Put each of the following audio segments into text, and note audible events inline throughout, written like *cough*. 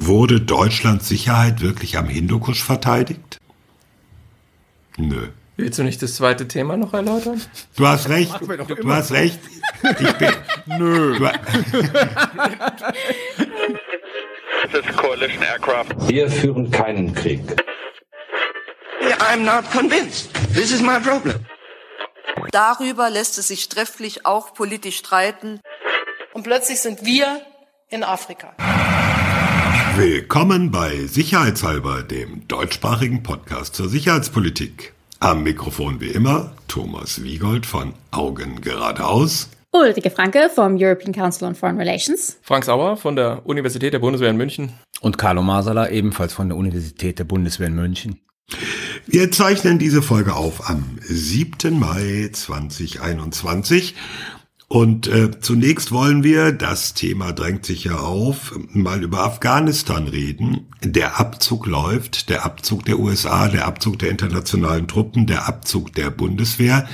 Wurde Deutschlands Sicherheit wirklich am Hindukusch verteidigt? Nö. Willst du nicht das zweite Thema noch erläutern? Du hast recht. Du hast recht. Ich bin. Nö. *laughs* Wir führen keinen Krieg. I'm not convinced. This is my problem. Darüber lässt es sich trefflich auch politisch streiten. Und plötzlich sind wir in Afrika. Willkommen bei Sicherheitshalber, dem deutschsprachigen Podcast zur Sicherheitspolitik. Am Mikrofon wie immer Thomas Wiegold von Augen geradeaus. Ulrike Franke vom European Council on Foreign Relations. Frank Sauer von der Universität der Bundeswehr in München. Und Carlo Masala ebenfalls von der Universität der Bundeswehr in München. Wir zeichnen diese Folge auf am 7. Mai 2021 und äh, zunächst wollen wir, das Thema drängt sich ja auf, mal über Afghanistan reden. Der Abzug läuft, der Abzug der USA, der Abzug der internationalen Truppen, der Abzug der Bundeswehr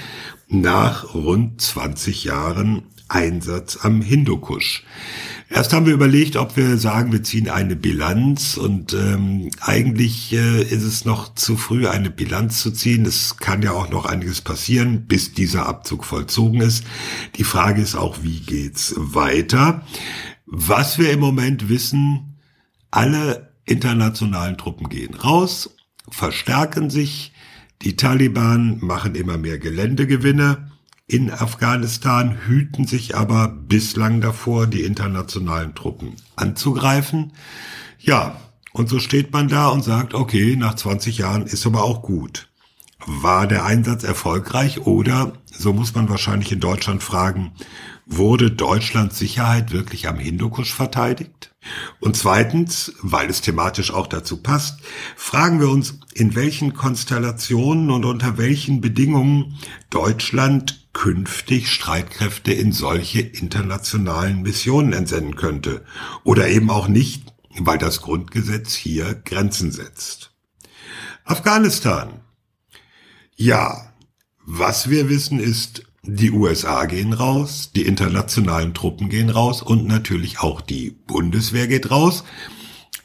nach rund 20 Jahren Einsatz am Hindukusch. Erst haben wir überlegt, ob wir sagen, wir ziehen eine Bilanz und ähm, eigentlich äh, ist es noch zu früh, eine Bilanz zu ziehen. Es kann ja auch noch einiges passieren, bis dieser Abzug vollzogen ist. Die Frage ist auch, wie geht's weiter? Was wir im Moment wissen, alle internationalen Truppen gehen raus, verstärken sich, die Taliban machen immer mehr Geländegewinne in Afghanistan hüten sich aber bislang davor, die internationalen Truppen anzugreifen. Ja, und so steht man da und sagt, okay, nach 20 Jahren ist aber auch gut. War der Einsatz erfolgreich oder, so muss man wahrscheinlich in Deutschland fragen, wurde Deutschlands Sicherheit wirklich am Hindukusch verteidigt? Und zweitens, weil es thematisch auch dazu passt, fragen wir uns, in welchen Konstellationen und unter welchen Bedingungen Deutschland künftig Streitkräfte in solche internationalen Missionen entsenden könnte. Oder eben auch nicht, weil das Grundgesetz hier Grenzen setzt. Afghanistan. Ja, was wir wissen ist, die USA gehen raus, die internationalen Truppen gehen raus und natürlich auch die Bundeswehr geht raus.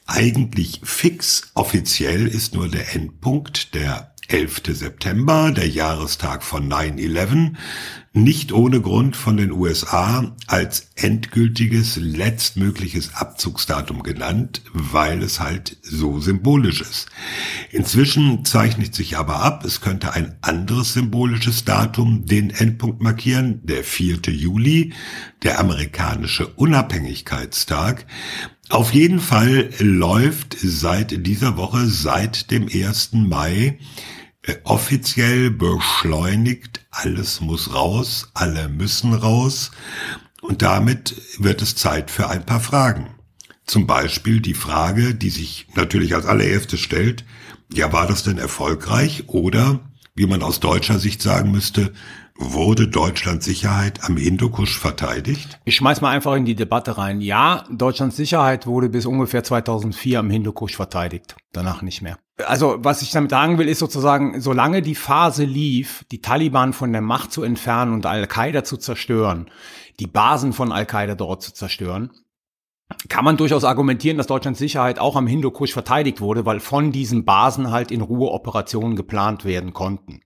Eigentlich fix offiziell ist nur der Endpunkt der 11. September, der Jahrestag von 9-11, nicht ohne Grund von den USA als endgültiges, letztmögliches Abzugsdatum genannt, weil es halt so symbolisch ist. Inzwischen zeichnet sich aber ab, es könnte ein anderes symbolisches Datum den Endpunkt markieren, der 4. Juli, der amerikanische Unabhängigkeitstag, auf jeden Fall läuft seit dieser Woche, seit dem 1. Mai, offiziell beschleunigt, alles muss raus, alle müssen raus und damit wird es Zeit für ein paar Fragen. Zum Beispiel die Frage, die sich natürlich als allererste stellt, ja, war das denn erfolgreich oder, wie man aus deutscher Sicht sagen müsste, Wurde Deutschlands Sicherheit am Hindukusch verteidigt? Ich schmeiß mal einfach in die Debatte rein. Ja, Deutschlands Sicherheit wurde bis ungefähr 2004 am Hindukusch verteidigt. Danach nicht mehr. Also, was ich damit sagen will, ist sozusagen, solange die Phase lief, die Taliban von der Macht zu entfernen und Al-Qaida zu zerstören, die Basen von Al-Qaida dort zu zerstören, kann man durchaus argumentieren, dass Deutschlands Sicherheit auch am Hindukusch verteidigt wurde, weil von diesen Basen halt in Ruhe Operationen geplant werden konnten.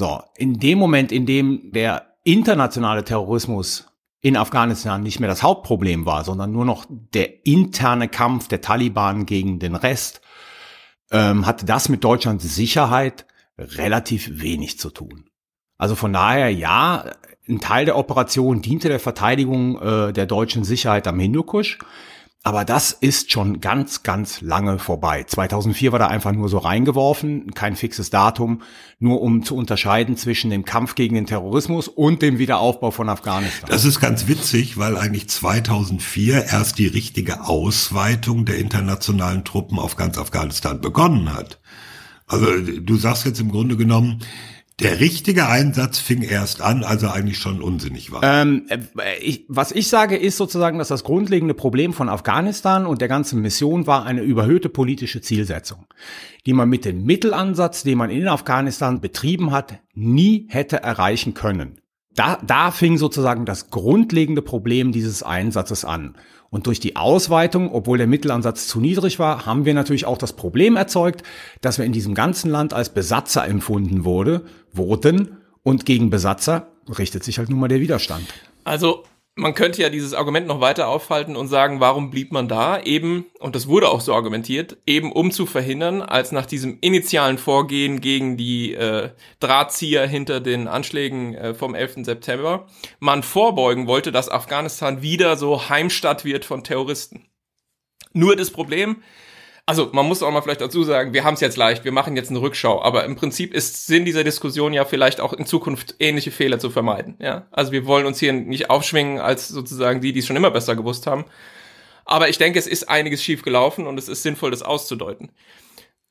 So, in dem Moment, in dem der internationale Terrorismus in Afghanistan nicht mehr das Hauptproblem war, sondern nur noch der interne Kampf der Taliban gegen den Rest, ähm, hatte das mit Deutschlands Sicherheit relativ wenig zu tun. Also von daher, ja, ein Teil der Operation diente der Verteidigung äh, der deutschen Sicherheit am Hindukusch. Aber das ist schon ganz, ganz lange vorbei. 2004 war da einfach nur so reingeworfen, kein fixes Datum, nur um zu unterscheiden zwischen dem Kampf gegen den Terrorismus und dem Wiederaufbau von Afghanistan. Das ist ganz witzig, weil eigentlich 2004 erst die richtige Ausweitung der internationalen Truppen auf ganz Afghanistan begonnen hat. Also du sagst jetzt im Grunde genommen, der richtige Einsatz fing erst an, als er eigentlich schon unsinnig war. Ähm, äh, ich, was ich sage, ist sozusagen, dass das grundlegende Problem von Afghanistan und der ganzen Mission war eine überhöhte politische Zielsetzung, die man mit dem Mittelansatz, den man in Afghanistan betrieben hat, nie hätte erreichen können. Da, da fing sozusagen das grundlegende Problem dieses Einsatzes an. Und durch die Ausweitung, obwohl der Mittelansatz zu niedrig war, haben wir natürlich auch das Problem erzeugt, dass wir in diesem ganzen Land als Besatzer empfunden wurde, wurden und gegen Besatzer richtet sich halt nun mal der Widerstand. Also man könnte ja dieses Argument noch weiter aufhalten und sagen, warum blieb man da? Eben, und das wurde auch so argumentiert, eben um zu verhindern, als nach diesem initialen Vorgehen gegen die äh, Drahtzieher hinter den Anschlägen äh, vom 11. September, man vorbeugen wollte, dass Afghanistan wieder so Heimstatt wird von Terroristen. Nur das Problem, also man muss auch mal vielleicht dazu sagen, wir haben es jetzt leicht, wir machen jetzt eine Rückschau, aber im Prinzip ist Sinn dieser Diskussion ja vielleicht auch in Zukunft ähnliche Fehler zu vermeiden. Ja? Also wir wollen uns hier nicht aufschwingen als sozusagen die, die es schon immer besser gewusst haben. Aber ich denke, es ist einiges schief gelaufen und es ist sinnvoll, das auszudeuten.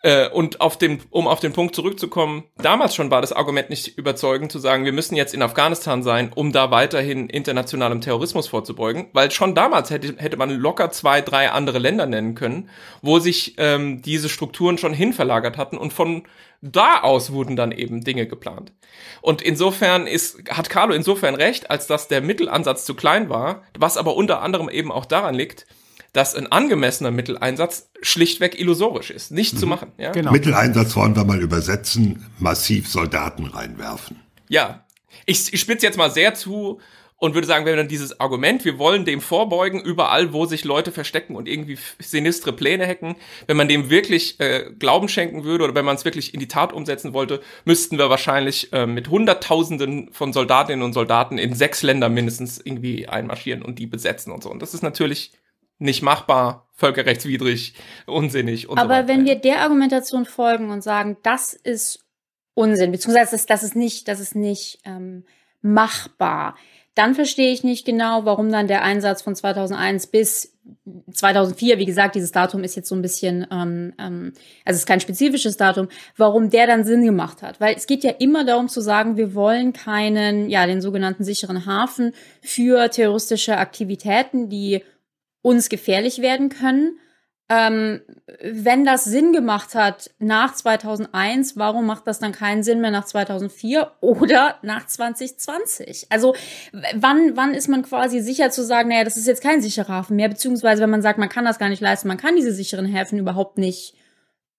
Äh, und auf dem, um auf den Punkt zurückzukommen, damals schon war das Argument nicht überzeugend zu sagen, wir müssen jetzt in Afghanistan sein, um da weiterhin internationalem Terrorismus vorzubeugen, weil schon damals hätte, hätte man locker zwei, drei andere Länder nennen können, wo sich ähm, diese Strukturen schon hin verlagert hatten und von da aus wurden dann eben Dinge geplant. Und insofern ist, hat Carlo insofern recht, als dass der Mittelansatz zu klein war, was aber unter anderem eben auch daran liegt, dass ein angemessener Mitteleinsatz schlichtweg illusorisch ist. Nicht mhm. zu machen. Ja? Genau. Mitteleinsatz wollen wir mal übersetzen, massiv Soldaten reinwerfen. Ja, ich, ich spitze jetzt mal sehr zu und würde sagen, wenn dann dieses Argument, wir wollen dem vorbeugen, überall, wo sich Leute verstecken und irgendwie sinistre Pläne hacken, wenn man dem wirklich äh, Glauben schenken würde oder wenn man es wirklich in die Tat umsetzen wollte, müssten wir wahrscheinlich äh, mit Hunderttausenden von Soldatinnen und Soldaten in sechs Länder mindestens irgendwie einmarschieren und die besetzen und so. Und das ist natürlich nicht machbar, völkerrechtswidrig, unsinnig und Aber so wenn wir der Argumentation folgen und sagen, das ist Unsinn, beziehungsweise das, das ist nicht, das ist nicht ähm, machbar, dann verstehe ich nicht genau, warum dann der Einsatz von 2001 bis 2004, wie gesagt, dieses Datum ist jetzt so ein bisschen, ähm, ähm, also es ist kein spezifisches Datum, warum der dann Sinn gemacht hat. Weil es geht ja immer darum zu sagen, wir wollen keinen, ja, den sogenannten sicheren Hafen für terroristische Aktivitäten, die uns gefährlich werden können. Ähm, wenn das Sinn gemacht hat nach 2001, warum macht das dann keinen Sinn mehr nach 2004 oder nach 2020? Also wann, wann ist man quasi sicher zu sagen, naja, das ist jetzt kein sicherer Hafen mehr, beziehungsweise wenn man sagt, man kann das gar nicht leisten, man kann diese sicheren Häfen überhaupt nicht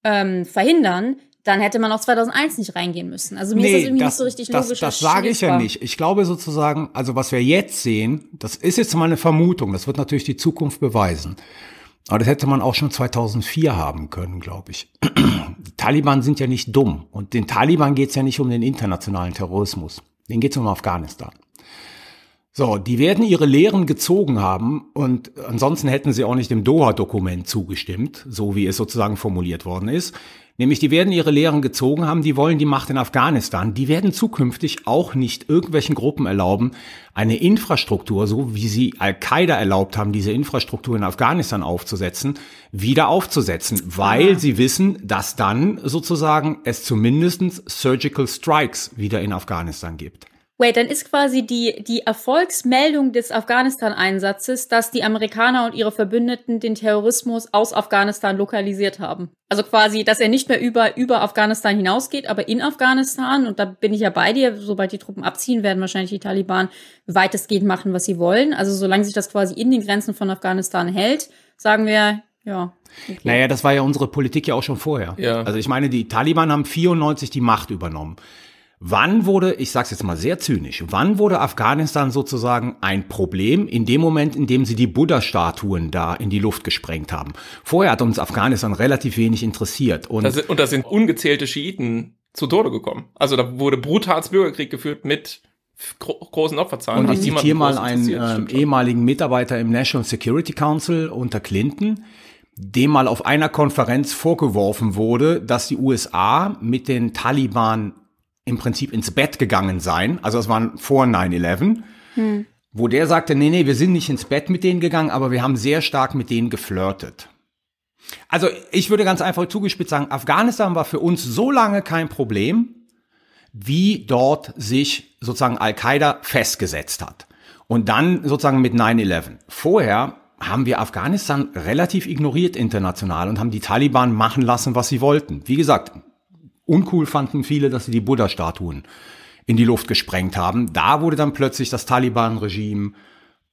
ähm, verhindern, dann hätte man auch 2001 nicht reingehen müssen. Also mir nee, ist das irgendwie das, nicht so richtig das, logisch. Das sage ich ja nicht. Ich glaube sozusagen, also was wir jetzt sehen, das ist jetzt mal eine Vermutung, das wird natürlich die Zukunft beweisen. Aber das hätte man auch schon 2004 haben können, glaube ich. Die Taliban sind ja nicht dumm. Und den Taliban geht es ja nicht um den internationalen Terrorismus. Den geht es um Afghanistan. So, die werden ihre Lehren gezogen haben und ansonsten hätten sie auch nicht dem Doha-Dokument zugestimmt, so wie es sozusagen formuliert worden ist. Nämlich die werden ihre Lehren gezogen haben, die wollen die Macht in Afghanistan. Die werden zukünftig auch nicht irgendwelchen Gruppen erlauben, eine Infrastruktur, so wie sie Al-Qaida erlaubt haben, diese Infrastruktur in Afghanistan aufzusetzen, wieder aufzusetzen, weil ah. sie wissen, dass dann sozusagen es zumindestens Surgical Strikes wieder in Afghanistan gibt. Wait, dann ist quasi die, die Erfolgsmeldung des Afghanistan-Einsatzes, dass die Amerikaner und ihre Verbündeten den Terrorismus aus Afghanistan lokalisiert haben. Also quasi, dass er nicht mehr über, über Afghanistan hinausgeht, aber in Afghanistan, und da bin ich ja bei dir, sobald die Truppen abziehen, werden wahrscheinlich die Taliban weitestgehend machen, was sie wollen. Also solange sich das quasi in den Grenzen von Afghanistan hält, sagen wir, ja. Okay. Naja, das war ja unsere Politik ja auch schon vorher. Ja. Also ich meine, die Taliban haben 94 die Macht übernommen. Wann wurde, ich sage es jetzt mal sehr zynisch, wann wurde Afghanistan sozusagen ein Problem in dem Moment, in dem sie die Buddha-Statuen da in die Luft gesprengt haben? Vorher hat uns Afghanistan relativ wenig interessiert. Und, das, und da sind ungezählte Schiiten zu Tode gekommen. Also da wurde brutals Bürgerkrieg geführt mit gro großen Opferzahlen. Und ich zitiere mal einen ähm, ehemaligen Mitarbeiter im National Security Council unter Clinton, dem mal auf einer Konferenz vorgeworfen wurde, dass die USA mit den Taliban im Prinzip ins Bett gegangen sein. Also es waren vor 9-11. Hm. Wo der sagte, nee, nee, wir sind nicht ins Bett mit denen gegangen, aber wir haben sehr stark mit denen geflirtet. Also ich würde ganz einfach zugespitzt sagen, Afghanistan war für uns so lange kein Problem, wie dort sich sozusagen Al-Qaida festgesetzt hat. Und dann sozusagen mit 9-11. Vorher haben wir Afghanistan relativ ignoriert international und haben die Taliban machen lassen, was sie wollten. Wie gesagt, Uncool fanden viele, dass sie die Buddha-Statuen in die Luft gesprengt haben. Da wurde dann plötzlich das Taliban-Regime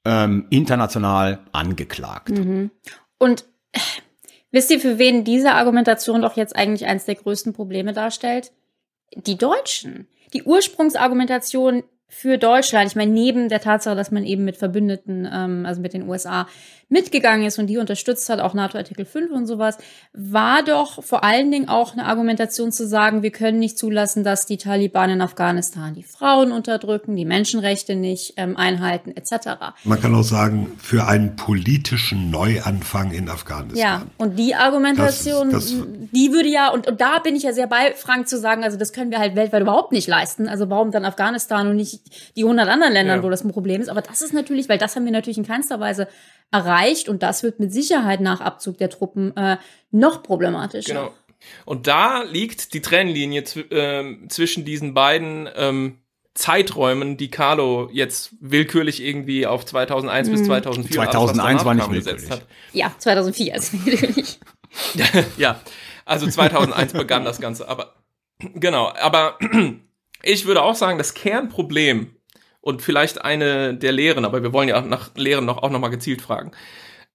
ähm, international angeklagt. Mhm. Und äh, wisst ihr, für wen diese Argumentation doch jetzt eigentlich eines der größten Probleme darstellt? Die Deutschen. Die Ursprungsargumentation für Deutschland, ich meine, neben der Tatsache, dass man eben mit Verbündeten, ähm, also mit den USA, mitgegangen ist und die unterstützt hat, auch NATO Artikel 5 und sowas, war doch vor allen Dingen auch eine Argumentation zu sagen, wir können nicht zulassen, dass die Taliban in Afghanistan die Frauen unterdrücken, die Menschenrechte nicht ähm, einhalten, etc. Man kann auch sagen, für einen politischen Neuanfang in Afghanistan. Ja, und die Argumentation, das, das die würde ja, und, und da bin ich ja sehr bei Frank zu sagen, also das können wir halt weltweit überhaupt nicht leisten. Also warum dann Afghanistan und nicht die 100 anderen Ländern, ja. wo das ein Problem ist. Aber das ist natürlich, weil das haben wir natürlich in keinster Weise erreicht und das wird mit Sicherheit nach Abzug der Truppen äh, noch problematischer. Genau. Und da liegt die Trennlinie zw äh, zwischen diesen beiden ähm, Zeiträumen, die Carlo jetzt willkürlich irgendwie auf 2001 mhm. bis 2004 2001 war nicht willkürlich. Hat. Ja, 2004 ist natürlich. *laughs* ja, also 2001 begann das Ganze, aber genau, aber ich würde auch sagen, das Kernproblem und vielleicht eine der Lehren, aber wir wollen ja nach Lehren noch, auch nochmal gezielt fragen,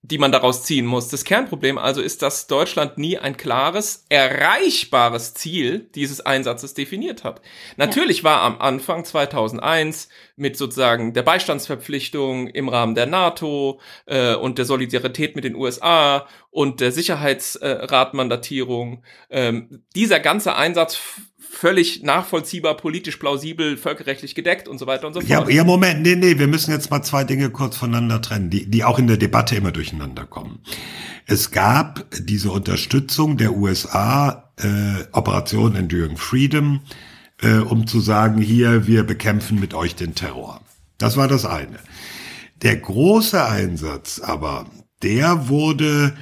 die man daraus ziehen muss. Das Kernproblem also ist, dass Deutschland nie ein klares, erreichbares Ziel dieses Einsatzes definiert hat. Natürlich war am Anfang 2001 mit sozusagen der Beistandsverpflichtung im Rahmen der NATO äh, und der Solidarität mit den USA und der Sicherheitsratmandatierung äh, dieser ganze Einsatz völlig nachvollziehbar, politisch plausibel, völkerrechtlich gedeckt und so weiter und so fort. Ja, ja Moment, nee, nee, wir müssen jetzt mal zwei Dinge kurz voneinander trennen, die, die auch in der Debatte immer durcheinander kommen. Es gab diese Unterstützung der USA, äh, Operation Enduring Freedom, äh, um zu sagen, hier, wir bekämpfen mit euch den Terror. Das war das eine. Der große Einsatz aber, der wurde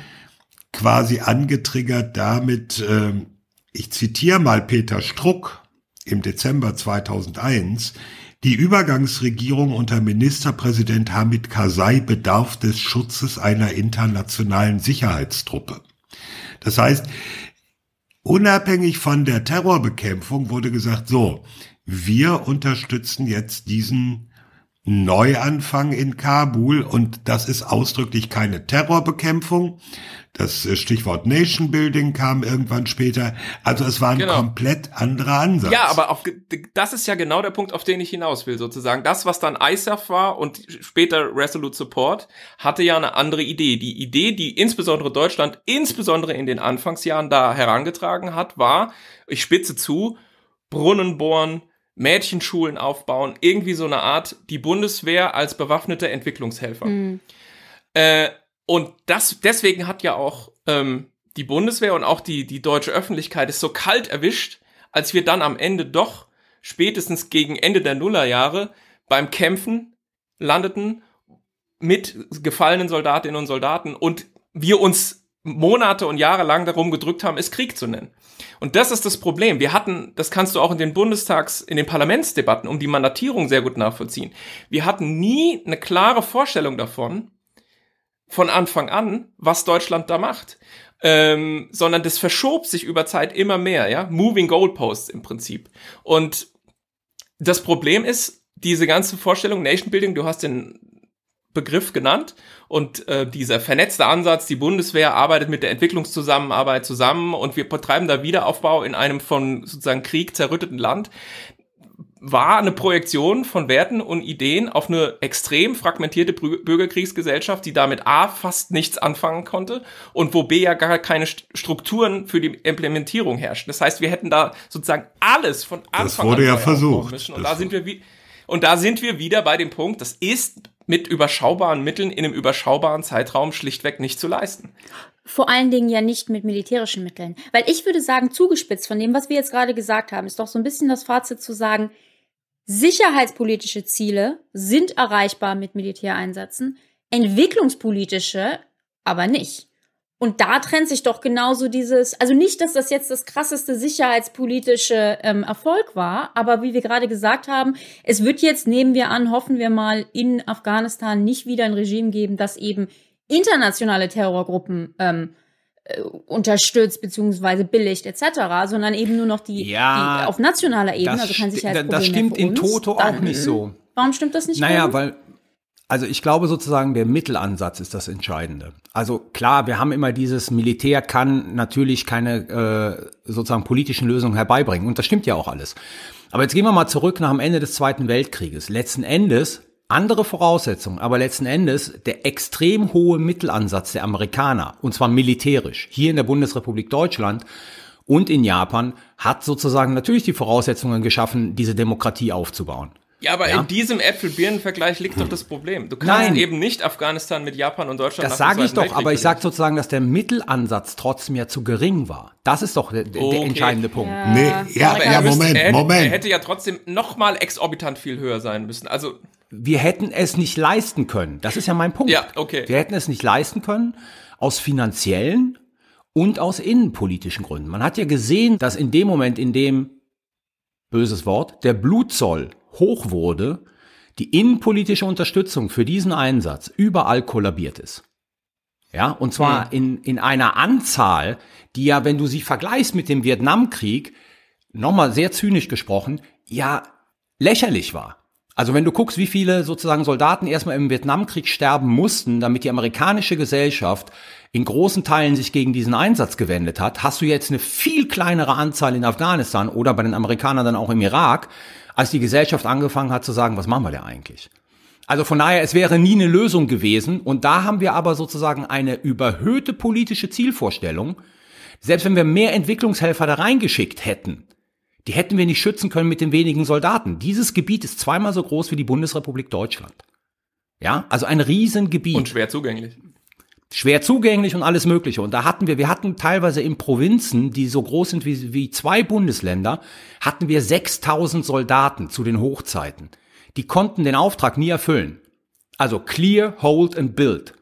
quasi angetriggert damit, ähm, ich zitiere mal Peter Struck im Dezember 2001, die Übergangsregierung unter Ministerpräsident Hamid Karzai bedarf des Schutzes einer internationalen Sicherheitstruppe. Das heißt, unabhängig von der Terrorbekämpfung wurde gesagt, so, wir unterstützen jetzt diesen Neuanfang in Kabul und das ist ausdrücklich keine Terrorbekämpfung. Das äh, Stichwort Nation Building kam irgendwann später. Also es war ein genau. komplett anderer Ansatz. Ja, aber auf, das ist ja genau der Punkt, auf den ich hinaus will, sozusagen. Das, was dann ISAF war und später Resolute Support, hatte ja eine andere Idee. Die Idee, die insbesondere Deutschland, insbesondere in den Anfangsjahren da herangetragen hat, war, ich spitze zu, Brunnen bohren, Mädchenschulen aufbauen, irgendwie so eine Art die Bundeswehr als bewaffnete Entwicklungshelfer. Mhm. Äh, und das, deswegen hat ja auch ähm, die Bundeswehr und auch die, die deutsche Öffentlichkeit es so kalt erwischt, als wir dann am Ende doch spätestens gegen Ende der Nullerjahre beim Kämpfen landeten mit gefallenen Soldatinnen und Soldaten und wir uns Monate und Jahre lang darum gedrückt haben, es Krieg zu nennen. Und das ist das Problem. Wir hatten, das kannst du auch in den Bundestags, in den Parlamentsdebatten um die Mandatierung sehr gut nachvollziehen. Wir hatten nie eine klare Vorstellung davon, von Anfang an, was Deutschland da macht. Ähm, sondern das verschob sich über Zeit immer mehr, ja. Moving Goalposts im Prinzip. Und das Problem ist, diese ganze Vorstellung Nation Building, du hast den Begriff genannt und äh, dieser vernetzte Ansatz, die Bundeswehr arbeitet mit der Entwicklungszusammenarbeit zusammen und wir betreiben da Wiederaufbau in einem von sozusagen Krieg zerrütteten Land, war eine Projektion von Werten und Ideen auf eine extrem fragmentierte Bürgerkriegsgesellschaft, die damit A fast nichts anfangen konnte und wo B ja gar keine Strukturen für die Implementierung herrscht. Das heißt, wir hätten da sozusagen alles von Anfang an. Das wurde an ja versucht. Und das da sind wir wie, und da sind wir wieder bei dem Punkt, das ist mit überschaubaren Mitteln in einem überschaubaren Zeitraum schlichtweg nicht zu leisten. Vor allen Dingen ja nicht mit militärischen Mitteln. Weil ich würde sagen, zugespitzt von dem, was wir jetzt gerade gesagt haben, ist doch so ein bisschen das Fazit zu sagen, sicherheitspolitische Ziele sind erreichbar mit Militäreinsätzen, entwicklungspolitische aber nicht. Und da trennt sich doch genauso dieses, also nicht, dass das jetzt das krasseste sicherheitspolitische ähm, Erfolg war, aber wie wir gerade gesagt haben, es wird jetzt, nehmen wir an, hoffen wir mal, in Afghanistan nicht wieder ein Regime geben, das eben internationale Terrorgruppen ähm, äh, unterstützt beziehungsweise billigt etc., sondern eben nur noch die, ja, die auf nationaler Ebene, also kein Sicherheitsproblem Das stimmt in Toto auch nicht so. Warum stimmt das nicht? Naja, weil, also ich glaube sozusagen, der Mittelansatz ist das Entscheidende. Also klar, wir haben immer dieses Militär kann natürlich keine äh, sozusagen politischen Lösungen herbeibringen. Und das stimmt ja auch alles. Aber jetzt gehen wir mal zurück nach dem Ende des Zweiten Weltkrieges. Letzten Endes andere Voraussetzungen, aber letzten Endes der extrem hohe Mittelansatz der Amerikaner, und zwar militärisch, hier in der Bundesrepublik Deutschland und in Japan, hat sozusagen natürlich die Voraussetzungen geschaffen, diese Demokratie aufzubauen. Ja, aber ja? in diesem Äpfel-Birnen-Vergleich liegt doch das Problem. Du kannst Nein. eben nicht Afghanistan mit Japan und Deutschland Das sage ich doch, aber ich sage sozusagen, dass der Mittelansatz trotzdem ja zu gering war. Das ist doch der, okay. entscheidende Punkt. Ja. Nee, ja, aber ja, Moment, müsste, er, Moment. Er hätte ja trotzdem nochmal exorbitant viel höher sein müssen. Also wir hätten es nicht leisten können. Das ist ja mein Punkt. Ja, okay. Wir hätten es nicht leisten können aus finanziellen und aus innenpolitischen Gründen. Man hat ja gesehen, dass in dem Moment, in dem böses Wort, der Blutzoll hoch wurde, die innenpolitische Unterstützung für diesen Einsatz überall kollabiert ist. Ja, und zwar mhm. in, in einer Anzahl, die ja, wenn du sie vergleichst mit dem Vietnamkrieg, nochmal sehr zynisch gesprochen, ja, lächerlich war. Also wenn du guckst, wie viele sozusagen Soldaten erstmal im Vietnamkrieg sterben mussten, damit die amerikanische Gesellschaft in großen Teilen sich gegen diesen Einsatz gewendet hat, hast du jetzt eine viel kleinere Anzahl in Afghanistan oder bei den Amerikanern dann auch im Irak, als die Gesellschaft angefangen hat zu sagen, was machen wir da eigentlich? Also von daher, es wäre nie eine Lösung gewesen. Und da haben wir aber sozusagen eine überhöhte politische Zielvorstellung. Selbst wenn wir mehr Entwicklungshelfer da reingeschickt hätten, die hätten wir nicht schützen können mit den wenigen Soldaten. Dieses Gebiet ist zweimal so groß wie die Bundesrepublik Deutschland. Ja, also ein Riesengebiet. Und schwer zugänglich schwer zugänglich und alles Mögliche. Und da hatten wir, wir hatten teilweise in Provinzen, die so groß sind wie, wie zwei Bundesländer, hatten wir 6000 Soldaten zu den Hochzeiten. Die konnten den Auftrag nie erfüllen. Also clear, hold and build.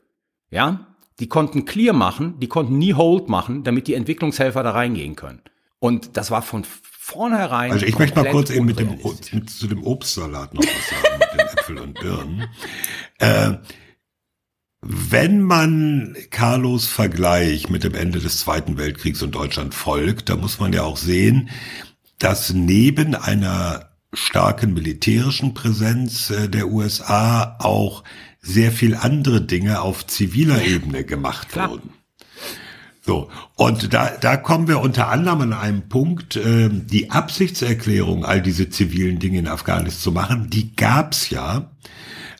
Ja? Die konnten clear machen, die konnten nie hold machen, damit die Entwicklungshelfer da reingehen können. Und das war von vornherein. Also ich möchte mal kurz eben mit dem, mit, zu dem Obstsalat noch was sagen, mit den Äpfeln und Birnen. Äh, wenn man Carlos Vergleich mit dem Ende des Zweiten Weltkriegs in Deutschland folgt, da muss man ja auch sehen, dass neben einer starken militärischen Präsenz äh, der USA auch sehr viel andere Dinge auf ziviler Ebene gemacht Klar. wurden. So, und da, da kommen wir unter anderem an einem Punkt, äh, die Absichtserklärung, all diese zivilen Dinge in Afghanistan zu machen, die gab's ja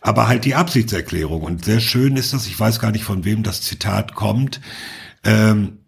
aber halt die Absichtserklärung. Und sehr schön ist das, ich weiß gar nicht, von wem das Zitat kommt. Ähm,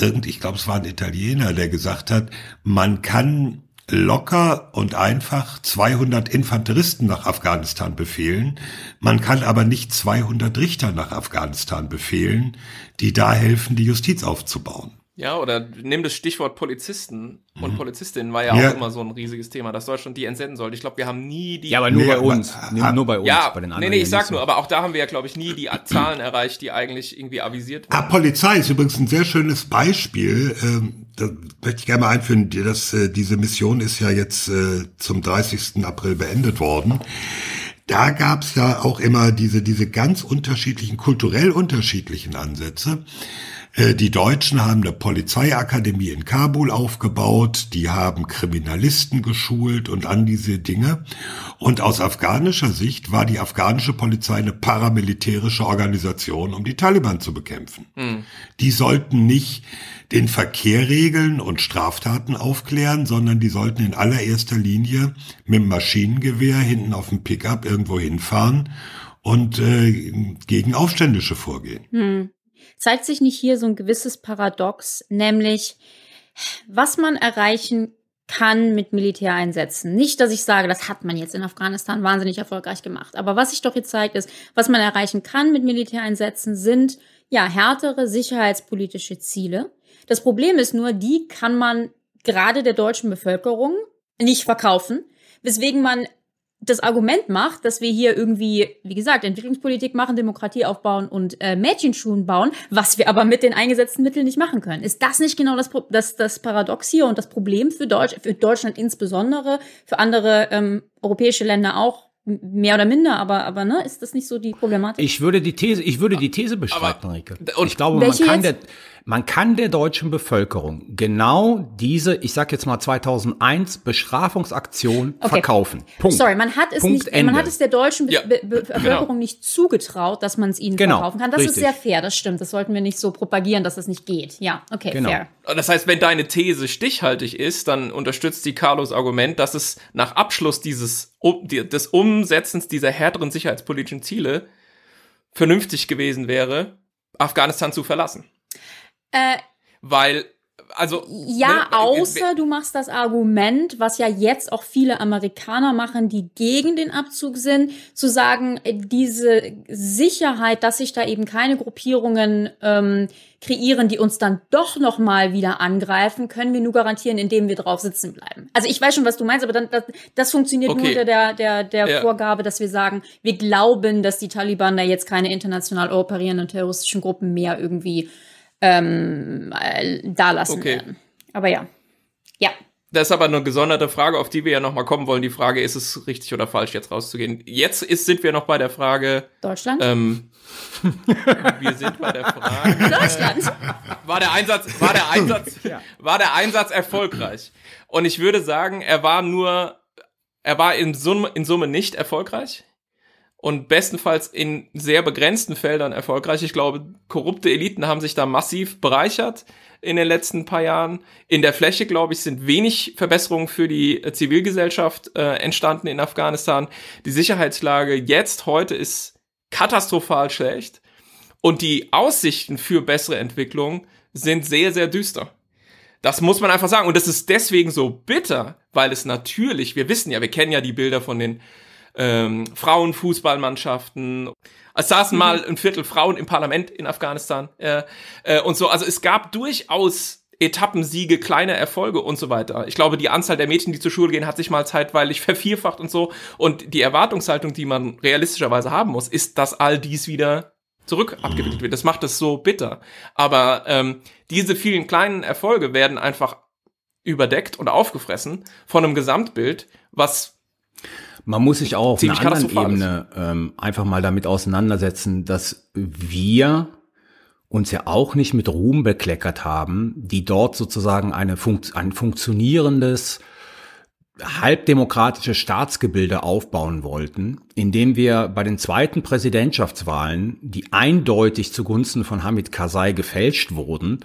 irgend, ich glaube, es war ein Italiener, der gesagt hat, man kann locker und einfach 200 Infanteristen nach Afghanistan befehlen. Man kann aber nicht 200 Richter nach Afghanistan befehlen, die da helfen, die Justiz aufzubauen. Ja, oder nimm das Stichwort Polizisten mhm. und Polizistinnen war ja, ja, auch immer so ein riesiges Thema, dass Deutschland die entsenden sollte. Ich glaube, wir haben nie die. Ja, aber nur nee, bei uns. Nee, nur bei uns. Ja, bei den anderen. Nee, nee, ich sag so. nur, aber auch da haben wir ja, glaube ich, nie die *clears throat* Zahlen erreicht, die eigentlich irgendwie avisiert waren. Ah, Polizei ist übrigens ein sehr schönes Beispiel. Ähm, da möchte ich gerne mal einführen, dass äh, diese Mission ist ja jetzt äh, zum 30. April beendet worden da gab's ja auch immer diese, diese ganz unterschiedlichen, kulturell unterschiedlichen Ansätze. Äh, die Deutschen haben eine Polizeiakademie in Kabul aufgebaut, die haben Kriminalisten geschult und an diese Dinge. Und aus afghanischer Sicht war die afghanische Polizei eine paramilitärische Organisation, um die Taliban zu bekämpfen. Mhm. Die sollten nicht den Verkehr regeln und Straftaten aufklären, sondern die sollten in allererster Linie mit dem Maschinengewehr hinten auf dem Pickup irgendwo hinfahren und äh, gegen Aufständische vorgehen. Mhm zeigt sich nicht hier so ein gewisses Paradox, nämlich was man erreichen kann mit Militäreinsätzen. Nicht, dass ich sage, das hat man jetzt in Afghanistan wahnsinnig erfolgreich gemacht. Aber was sich doch jetzt zeigt, ist, was man erreichen kann mit Militäreinsätzen sind ja härtere sicherheitspolitische Ziele. Das Problem ist nur, die kann man gerade der deutschen Bevölkerung nicht verkaufen, weswegen man das Argument macht, dass wir hier irgendwie, wie gesagt, Entwicklungspolitik machen, Demokratie aufbauen und äh, Mädchenschuhen bauen, was wir aber mit den eingesetzten Mitteln nicht machen können. Ist das nicht genau das, das, das Paradox hier und das Problem für, Deutsch, für Deutschland insbesondere, für andere ähm, europäische Länder auch? Mehr oder minder, aber, aber ne, ist das nicht so die Problematik? Ich würde die These, ich würde die These bestreiten, aber, Rike. Und ich glaube, man kann jetzt? der, man kann der deutschen Bevölkerung genau diese, ich sag jetzt mal 2001, Bestrafungsaktion okay. verkaufen. Punkt. Sorry, man hat es, Punkt nicht, man hat es der deutschen Be ja. Be Be genau. Bevölkerung nicht zugetraut, dass man es ihnen genau. verkaufen kann. Das Richtig. ist sehr fair, das stimmt. Das sollten wir nicht so propagieren, dass das nicht geht. Ja, okay, genau. fair. Das heißt, wenn deine These stichhaltig ist, dann unterstützt die Carlos Argument, dass es nach Abschluss dieses, des Umsetzens dieser härteren sicherheitspolitischen Ziele vernünftig gewesen wäre, Afghanistan zu verlassen. Äh, Weil, also. Ja, ne, außer du machst das Argument, was ja jetzt auch viele Amerikaner machen, die gegen den Abzug sind, zu sagen, äh, diese Sicherheit, dass sich da eben keine Gruppierungen ähm, kreieren, die uns dann doch nochmal wieder angreifen, können wir nur garantieren, indem wir drauf sitzen bleiben. Also ich weiß schon, was du meinst, aber dann, das, das funktioniert okay. nur unter der, der, der ja. Vorgabe, dass wir sagen, wir glauben, dass die Taliban da jetzt keine international operierenden terroristischen Gruppen mehr irgendwie ähm, äh, da lassen. Okay. Aber ja. Ja. Das ist aber eine gesonderte Frage, auf die wir ja nochmal kommen wollen. Die Frage, ist es richtig oder falsch, jetzt rauszugehen? Jetzt ist, sind wir noch bei der Frage. Deutschland? Ähm, *laughs* wir sind bei der Frage. Deutschland? War der Einsatz, war der Einsatz, *laughs* ja. war der Einsatz erfolgreich? Und ich würde sagen, er war nur, er war in Summe, in Summe nicht erfolgreich und bestenfalls in sehr begrenzten Feldern erfolgreich. Ich glaube, korrupte Eliten haben sich da massiv bereichert in den letzten paar Jahren. In der Fläche, glaube ich, sind wenig Verbesserungen für die äh, Zivilgesellschaft äh, entstanden in Afghanistan. Die Sicherheitslage jetzt, heute ist katastrophal schlecht und die Aussichten für bessere Entwicklung sind sehr, sehr düster. Das muss man einfach sagen. Und das ist deswegen so bitter, weil es natürlich, wir wissen ja, wir kennen ja die Bilder von den ähm, Frauenfußballmannschaften. Es saßen mhm. mal ein Viertel Frauen im Parlament in Afghanistan äh, äh, und so. Also es gab durchaus Etappensiege, kleine Erfolge und so weiter. Ich glaube, die Anzahl der Mädchen, die zur Schule gehen, hat sich mal zeitweilig *laughs* vervierfacht und so. Und die Erwartungshaltung, die man realistischerweise haben muss, ist, dass all dies wieder zurück abgewickelt wird. Das macht es so bitter. Aber ähm, diese vielen kleinen Erfolge werden einfach überdeckt und aufgefressen von einem Gesamtbild, was man muss sich auch auf einer anderen Ebene ähm, einfach mal damit auseinandersetzen, dass wir uns ja auch nicht mit Ruhm bekleckert haben, die dort sozusagen eine Funkt ein funktionierendes, halbdemokratisches Staatsgebilde aufbauen wollten, indem wir bei den zweiten Präsidentschaftswahlen, die eindeutig zugunsten von Hamid Karzai gefälscht wurden,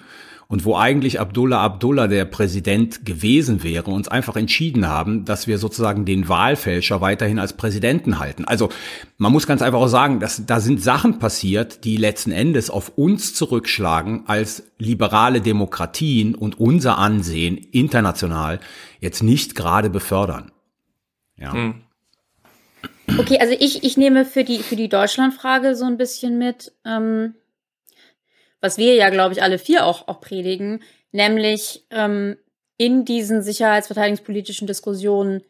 und wo eigentlich Abdullah Abdullah der Präsident gewesen wäre, uns einfach entschieden haben, dass wir sozusagen den Wahlfälscher weiterhin als Präsidenten halten. Also man muss ganz einfach auch sagen, dass da sind Sachen passiert, die letzten Endes auf uns zurückschlagen als liberale Demokratien und unser Ansehen international jetzt nicht gerade befördern. Ja. Hm. Okay, also ich, ich nehme für die, für die Deutschlandfrage so ein bisschen mit. Ähm was wir ja, glaube ich, alle vier auch, auch predigen, nämlich ähm, in diesen sicherheitsverteidigungspolitischen Diskussionen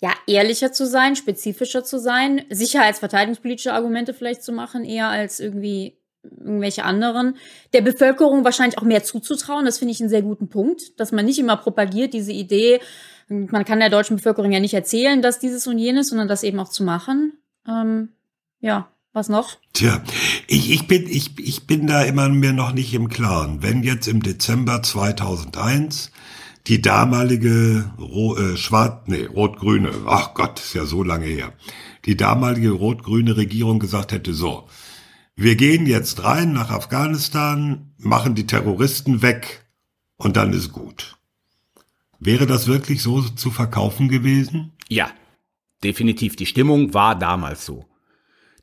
ja ehrlicher zu sein, spezifischer zu sein, sicherheitsverteidigungspolitische Argumente vielleicht zu machen, eher als irgendwie irgendwelche anderen, der Bevölkerung wahrscheinlich auch mehr zuzutrauen. Das finde ich einen sehr guten Punkt, dass man nicht immer propagiert diese Idee, man kann der deutschen Bevölkerung ja nicht erzählen, dass dieses und jenes, sondern das eben auch zu machen. Ähm, ja. Was noch? Tja, ich, ich, bin, ich, ich bin da immer mir noch nicht im Klaren. Wenn jetzt im Dezember 2001 die damalige Ro äh, Schwarz, nee, Rot-Grüne, ach Gott, ist ja so lange her, die damalige rot-grüne Regierung gesagt hätte, so, wir gehen jetzt rein nach Afghanistan, machen die Terroristen weg und dann ist gut. Wäre das wirklich so zu verkaufen gewesen? Ja, definitiv. Die Stimmung war damals so.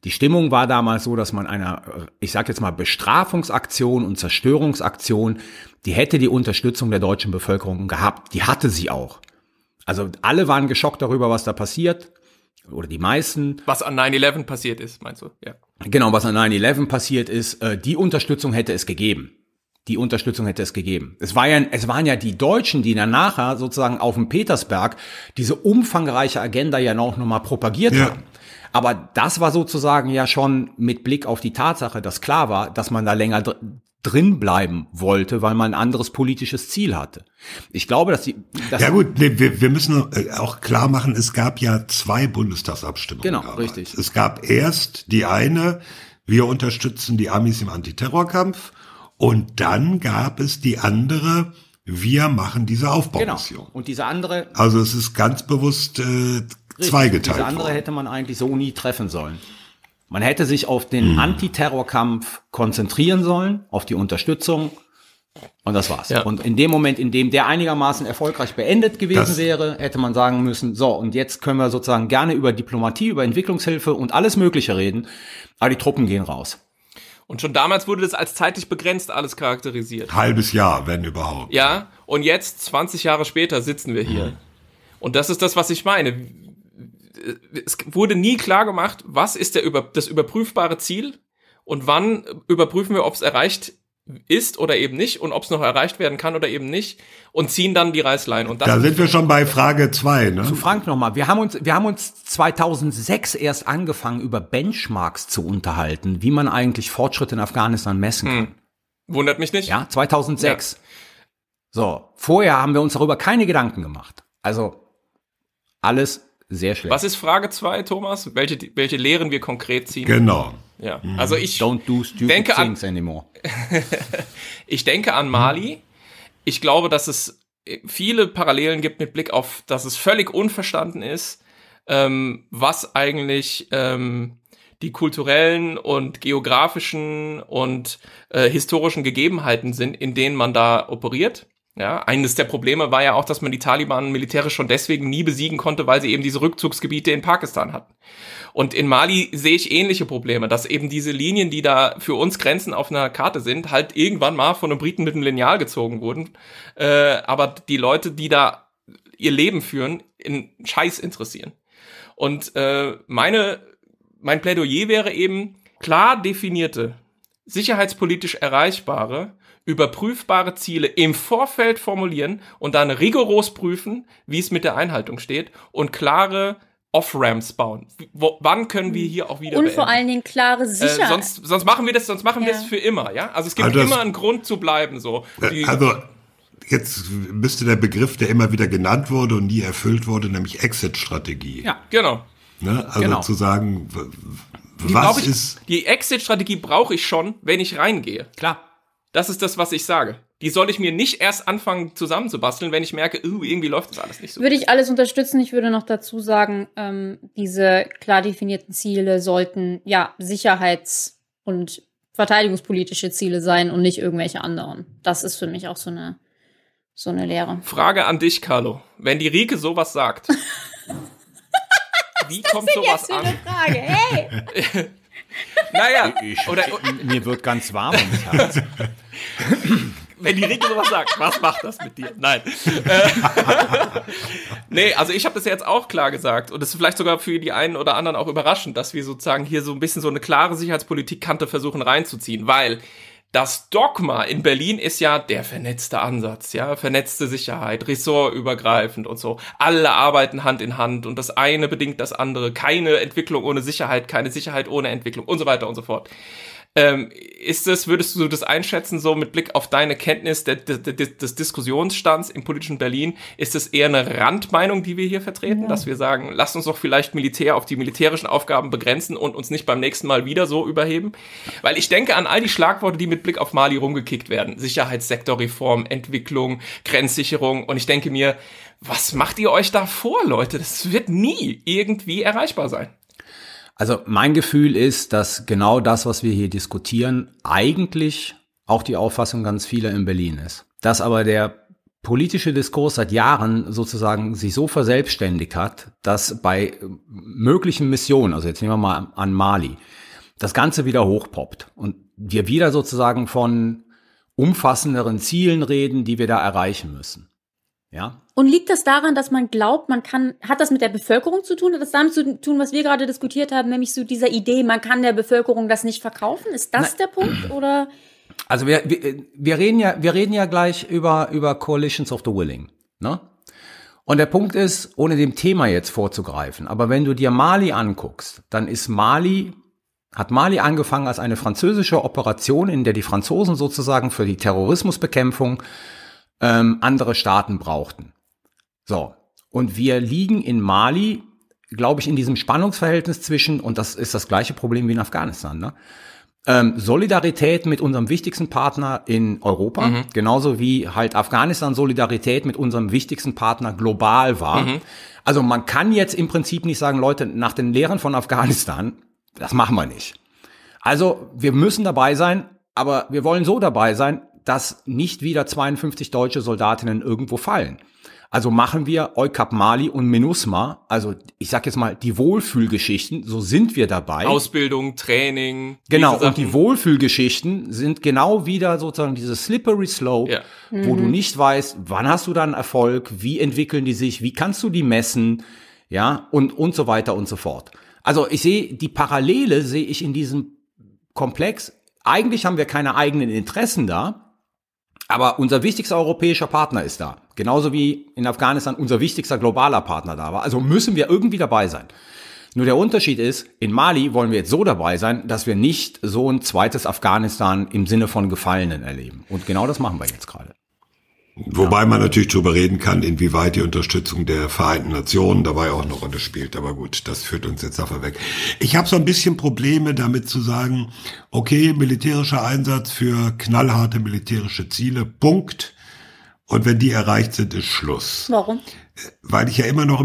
Die Stimmung war damals so, dass man einer, ich sage jetzt mal, Bestrafungsaktion und Zerstörungsaktion, die hätte die Unterstützung der deutschen Bevölkerung gehabt. Die hatte sie auch. Also alle waren geschockt darüber, was da passiert. Oder die meisten. Was an 9-11 passiert ist, meinst du? Ja. Genau, was an 9-11 passiert ist, äh, die Unterstützung hätte es gegeben. Die Unterstützung hätte es gegeben. Es, war ja, es waren ja die Deutschen, die dann nachher sozusagen auf dem Petersberg diese umfangreiche Agenda ja noch, noch mal propagiert ja. haben. Aber das war sozusagen ja schon mit Blick auf die Tatsache, dass klar war, dass man da länger dr drin bleiben wollte, weil man ein anderes politisches Ziel hatte. Ich glaube, dass die. Dass ja gut, wir, wir müssen auch klar machen, es gab ja zwei Bundestagsabstimmungen. Genau, damals. richtig. Es gab erst die eine, wir unterstützen die Amis im Antiterrorkampf. Und dann gab es die andere, wir machen diese genau. Aufbaumission. Genau. Und diese andere. Also es ist ganz bewusst äh, Zweigeteilt. Diese andere worden. hätte man eigentlich so nie treffen sollen. Man hätte sich auf den mhm. Antiterrorkampf konzentrieren sollen, auf die Unterstützung. Und das war's. Ja. Und in dem Moment, in dem der einigermaßen erfolgreich beendet gewesen das wäre, hätte man sagen müssen, so, und jetzt können wir sozusagen gerne über Diplomatie, über Entwicklungshilfe und alles Mögliche reden, aber die Truppen gehen raus. Und schon damals wurde das als zeitlich begrenzt alles charakterisiert. Halbes Jahr, wenn überhaupt. Ja, und jetzt, 20 Jahre später, sitzen wir hier. Mhm. Und das ist das, was ich meine. Äh, es wurde nie klar gemacht, was ist der über, das überprüfbare Ziel und wann überprüfen wir, ob es erreicht ist oder eben nicht und ob es noch erreicht werden kann oder eben nicht und ziehen dann die Reißleine. Und da sind wir schon bei Frage 2. Ne? Zu Frank nochmal. Wir haben uns, wir haben uns 2006 erst angefangen, über Benchmarks zu unterhalten, wie man eigentlich Fortschritte in Afghanistan messen kann. Hm. Wundert mich nicht. Ja, 2006. Ja. So, vorher haben wir uns darüber keine Gedanken gemacht. Also alles sehr schlecht. Was ist Frage 2, Thomas? Welche, welche Lehren wir konkret ziehen? Genau. Ja. Mhm. Also ich Don't do stupid denke things an, anymore. *laughs* ich denke an Mali. Ich glaube, dass es viele Parallelen gibt mit Blick auf, dass es völlig unverstanden ist, ähm, was eigentlich ähm, die kulturellen und geografischen und äh, historischen Gegebenheiten sind, in denen man da operiert. Ja, eines der Probleme war ja auch, dass man die Taliban militärisch schon deswegen nie besiegen konnte, weil sie eben diese Rückzugsgebiete in Pakistan hatten. Und in Mali sehe ich ähnliche Probleme, dass eben diese Linien, die da für uns Grenzen auf einer Karte sind, halt irgendwann mal von den Briten mit einem Lineal gezogen wurden. Äh, aber die Leute, die da ihr Leben führen, in Scheiß interessieren. Und äh, meine, mein Plädoyer wäre eben klar definierte sicherheitspolitisch erreichbare, überprüfbare Ziele im Vorfeld formulieren und dann rigoros prüfen, wie es mit der Einhaltung steht und klare Off-Ramps bauen. Wo, wann können wir hier auch wieder Und beenden? vor allen Dingen klare äh, Sicherheit. Äh, sonst, sonst machen wir das, sonst machen ja. wir es für immer, ja? Also es gibt also das, immer einen Grund zu bleiben, so. Äh, Die, also jetzt müsste der Begriff, der immer wieder genannt wurde und nie erfüllt wurde, nämlich Exit-Strategie. Ja, genau. Ne? Also genau. zu sagen, die was ich, ist? Die Exit-Strategie brauche ich schon, wenn ich reingehe. Klar. Das ist das, was ich sage. Die soll ich mir nicht erst anfangen zusammenzubasteln, wenn ich merke, uh, irgendwie läuft das alles nicht so. Würde ich alles unterstützen. Ich würde noch dazu sagen, ähm, diese klar definierten Ziele sollten ja sicherheits- und verteidigungspolitische Ziele sein und nicht irgendwelche anderen. Das ist für mich auch so eine, so eine Lehre. Frage an dich, Carlo. Wenn die Rike sowas sagt, *laughs* wie kommt sowas an? eine Frage. Hey! *laughs* naja, ich, oder, mir wird ganz warm ums Herz. *laughs* Wenn die Regel sowas sagt, was macht das mit dir? Nein. Äh, *laughs* nee, also ich habe das jetzt auch klar gesagt und es ist vielleicht sogar für die einen oder anderen auch überraschend, dass wir sozusagen hier so ein bisschen so eine klare Sicherheitspolitikkante versuchen reinzuziehen, weil das Dogma in Berlin ist ja der vernetzte Ansatz, ja, vernetzte Sicherheit, ressortübergreifend und so. Alle arbeiten Hand in Hand und das eine bedingt das andere. Keine Entwicklung ohne Sicherheit, keine Sicherheit ohne Entwicklung und so weiter und so fort. Ähm, ist das, würdest du das einschätzen, so mit Blick auf deine Kenntnis der, der, der, des Diskussionsstands im politischen Berlin? Ist das eher eine Randmeinung, die wir hier vertreten, ja. dass wir sagen, lasst uns doch vielleicht Militär auf die militärischen Aufgaben begrenzen und uns nicht beim nächsten Mal wieder so überheben? Weil ich denke an all die Schlagworte, die mit Blick auf Mali rumgekickt werden. Sicherheitssektorreform, Entwicklung, Grenzsicherung. Und ich denke mir, was macht ihr euch da vor, Leute? Das wird nie irgendwie erreichbar sein. Also mein Gefühl ist, dass genau das, was wir hier diskutieren, eigentlich auch die Auffassung ganz vieler in Berlin ist. Dass aber der politische Diskurs seit Jahren sozusagen sich so verselbstständigt hat, dass bei äh, möglichen Missionen, also jetzt nehmen wir mal an Mali, das Ganze wieder hochpoppt und wir wieder sozusagen von umfassenderen Zielen reden, die wir da erreichen müssen. Ja. Und liegt das daran, dass man glaubt, man kann, hat das mit der Bevölkerung zu tun, hat das damit zu tun, was wir gerade diskutiert haben, nämlich so dieser Idee, man kann der Bevölkerung das nicht verkaufen? Ist das Nein. der Punkt oder? Also wir, wir, wir reden ja, wir reden ja gleich über, über Coalitions of the Willing, ne? Und der Punkt ist, ohne dem Thema jetzt vorzugreifen, aber wenn du dir Mali anguckst, dann ist Mali hat Mali angefangen als eine französische Operation, in der die Franzosen sozusagen für die Terrorismusbekämpfung ähm, andere Staaten brauchten. So, und wir liegen in Mali, glaube ich, in diesem Spannungsverhältnis zwischen, und das ist das gleiche Problem wie in Afghanistan, ne? Ähm, Solidarität mit unserem wichtigsten Partner in Europa, mhm. genauso wie halt Afghanistan Solidarität mit unserem wichtigsten Partner global war. Mhm. Also man kann jetzt im Prinzip nicht sagen, Leute, nach den Lehren von Afghanistan, das machen wir nicht. Also wir müssen dabei sein, aber wir wollen so dabei sein, dass nicht wieder 52 deutsche Soldatinnen irgendwo fallen. Also machen wir Eukap Mali und MINUSMA, also ich sag jetzt mal die Wohlfühlgeschichten, so sind wir dabei. Ausbildung, Training. Genau, und die Wohlfühlgeschichten sind genau wieder sozusagen diese slippery slope, ja. mhm. wo du mhm. nicht weißt, wann hast du dann Erfolg, wie entwickeln die sich, wie kannst du die messen, ja, und, und so weiter und so fort. Also ich sehe, die Parallele sehe ich in diesem Komplex. Eigentlich haben wir keine eigenen Interessen da, aber unser wichtigster europäischer Partner ist da. Genauso wie in Afghanistan unser wichtigster globaler Partner da war. Also müssen wir irgendwie dabei sein. Nur der Unterschied ist, in Mali wollen wir jetzt so dabei sein, dass wir nicht so ein zweites Afghanistan im Sinne von Gefallenen erleben. Und genau das machen wir jetzt gerade. Wobei man natürlich darüber reden kann, inwieweit die Unterstützung der Vereinten Nationen dabei auch eine Rolle spielt. Aber gut, das führt uns jetzt davon weg. Ich habe so ein bisschen Probleme damit zu sagen, okay, militärischer Einsatz für knallharte militärische Ziele, Punkt. Und wenn die erreicht sind, ist Schluss. Warum? Weil ich ja immer noch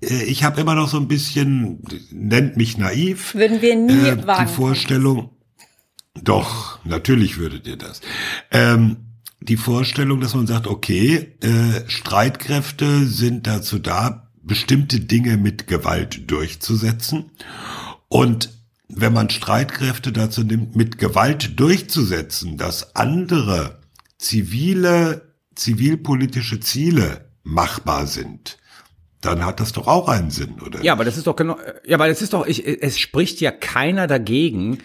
äh, ich habe immer noch so ein bisschen, nennt mich naiv, würden wir nie äh, die Vorstellung. Doch, natürlich würdet ihr das. Ähm, die Vorstellung, dass man sagt, okay, äh, Streitkräfte sind dazu da, bestimmte Dinge mit Gewalt durchzusetzen. Und wenn man Streitkräfte dazu nimmt, mit Gewalt durchzusetzen, dass andere zivile, zivilpolitische Ziele machbar sind, dann hat das doch auch einen Sinn, oder? Ja, aber das ist doch genau, ja, aber das ist doch, ich, es spricht ja keiner dagegen,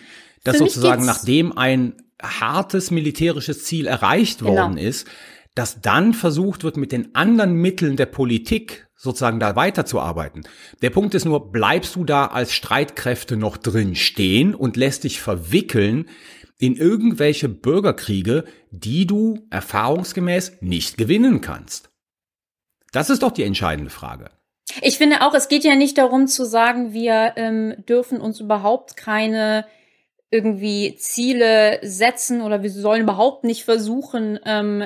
dass sozusagen nachdem ein hartes militärisches Ziel erreicht genau. worden genau. ist, dass dann versucht wird, mit den anderen Mitteln der Politik sozusagen da weiterzuarbeiten. Der Punkt ist nur, bleibst du da als Streitkräfte noch drin stehen und lässt dich verwickeln in irgendwelche Bürgerkriege, die du erfahrungsgemäß nicht gewinnen kannst? Das ist doch die entscheidende Frage. Ich finde auch, es geht ja nicht darum zu sagen, wir ähm, dürfen uns überhaupt keine irgendwie Ziele setzen oder wir sollen überhaupt nicht versuchen, ähm,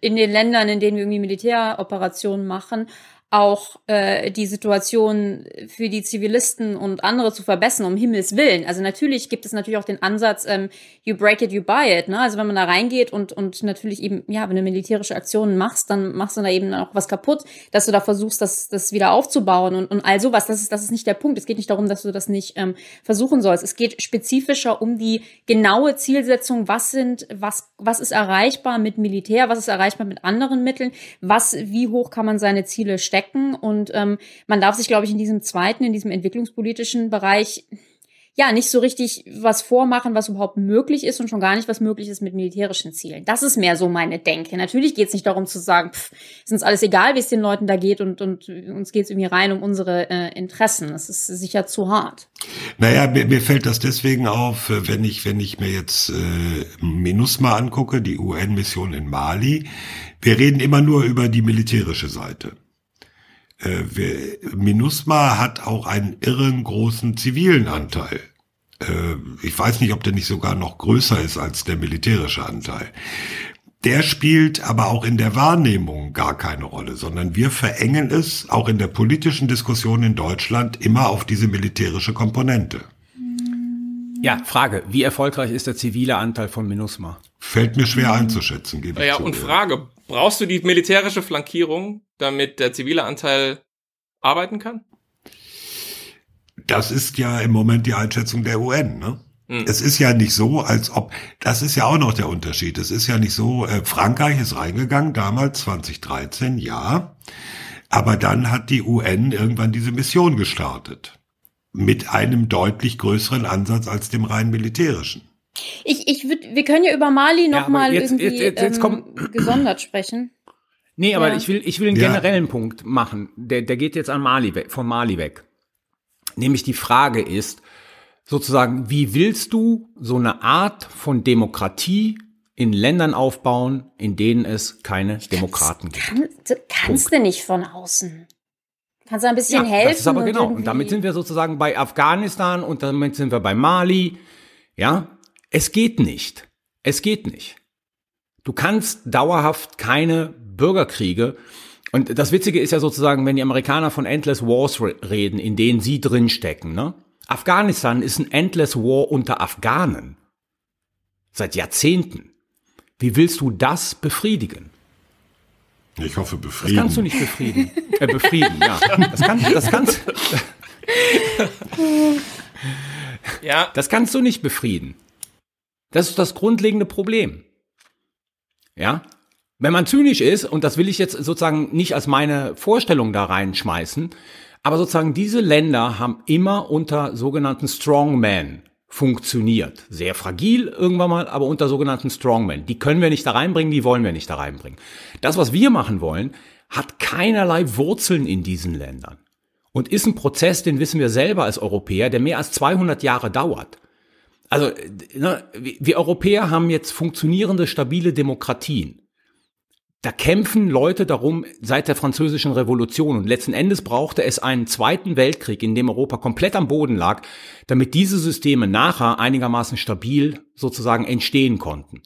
in den Ländern, in denen wir irgendwie Militäroperationen machen, auch äh, die Situation für die Zivilisten und andere zu verbessern, um Himmels Willen. Also natürlich gibt es natürlich auch den Ansatz, ähm, you break it, you buy it. Ne? Also wenn man da reingeht und, und natürlich eben, ja, wenn du militärische Aktionen machst, dann machst du da eben auch was kaputt, dass du da versuchst, das, das wieder aufzubauen und, und all sowas. Das ist, das ist nicht der Punkt. Es geht nicht darum, dass du das nicht ähm, versuchen sollst. Es geht spezifischer um die genaue Zielsetzung, was sind, was, was ist erreichbar mit Militär, was ist erreichbar mit anderen Mitteln, was, wie hoch kann man seine Ziele stellen stecken. Und ähm, man darf sich, glaube ich, in diesem zweiten, in diesem entwicklungspolitischen Bereich ja nicht so richtig was vormachen, was überhaupt möglich ist und schon gar nicht, was möglich ist mit militärischen Zielen. Das ist mehr so meine Denke. Natürlich geht es nicht darum zu sagen, pff, ist uns alles egal, wie es den Leuten da geht und, und uns geht es irgendwie rein um unsere äh, Interessen. Das ist sicher zu hart. Naja, mir, mir fällt das deswegen auf, äh, wenn ich, wenn ich mir jetzt äh, MINUSMA angucke, die UN-Mission in Mali. Wir reden immer nur über die militärische Seite. Äh, MINUSMA hat auch einen irren großen zivilen Anteil. Äh, ich weiß nicht, ob der nicht sogar noch größer ist als der militärische Anteil. Der spielt aber auch in der Wahrnehmung gar keine Rolle, sondern wir verengen es auch in der politischen Diskussion in Deutschland immer auf diese militärische Komponente. Ja, Frage, wie erfolgreich ist der zivile Anteil von MINUSMA? Fällt mir schwer einzuschätzen, gebe ja, ich zu. Ja, und Frage, brauchst du die militärische Flankierung? damit der zivile Anteil arbeiten kann? Das ist ja im Moment die Einschätzung der UN, ne? Hm. Es ist ja nicht so, als ob, das ist ja auch noch der Unterschied. Es ist ja nicht so, äh, Frankreich ist reingegangen, damals 2013, ja. Aber dann hat die UN irgendwann diese Mission gestartet. Mit einem deutlich größeren Ansatz als dem rein militärischen. Ich, ich würde, wir können ja über Mali nochmal ja, irgendwie ähm, gesondert sprechen. Nee, aber ja. ich will, ich will einen generellen ja. Punkt machen. Der, der geht jetzt an Mali weg, von Mali weg. Nämlich die Frage ist, sozusagen, wie willst du so eine Art von Demokratie in Ländern aufbauen, in denen es keine Demokraten gibt? Kann, du kannst Punkt. du nicht von außen. Kannst du ein bisschen ja, helfen? Das ist aber genau. Irgendwie. Und damit sind wir sozusagen bei Afghanistan und damit sind wir bei Mali. Ja, es geht nicht. Es geht nicht. Du kannst dauerhaft keine Bürgerkriege. Und das Witzige ist ja sozusagen, wenn die Amerikaner von Endless Wars reden, in denen sie drinstecken. Ne? Afghanistan ist ein Endless War unter Afghanen. Seit Jahrzehnten. Wie willst du das befriedigen? Ich hoffe, befrieden. Das kannst du nicht befrieden. äh, befrieden, ja. Das, kann, das kannst *laughs* ja. Das kannst du nicht befrieden. Das ist das grundlegende Problem. Ja, wenn man zynisch ist, und das will ich jetzt sozusagen nicht als meine Vorstellung da reinschmeißen, aber sozusagen diese Länder haben immer unter sogenannten Strongmen funktioniert. Sehr fragil irgendwann mal, aber unter sogenannten Strongmen. Die können wir nicht da reinbringen, die wollen wir nicht da reinbringen. Das, was wir machen wollen, hat keinerlei Wurzeln in diesen Ländern und ist ein Prozess, den wissen wir selber als Europäer, der mehr als 200 Jahre dauert. Also ne, wir Europäer haben jetzt funktionierende, stabile Demokratien da kämpfen Leute darum seit der französischen Revolution. Und letzten Endes brauchte es einen zweiten Weltkrieg, in dem Europa komplett am Boden lag, damit diese Systeme nachher einigermaßen stabil sozusagen entstehen konnten.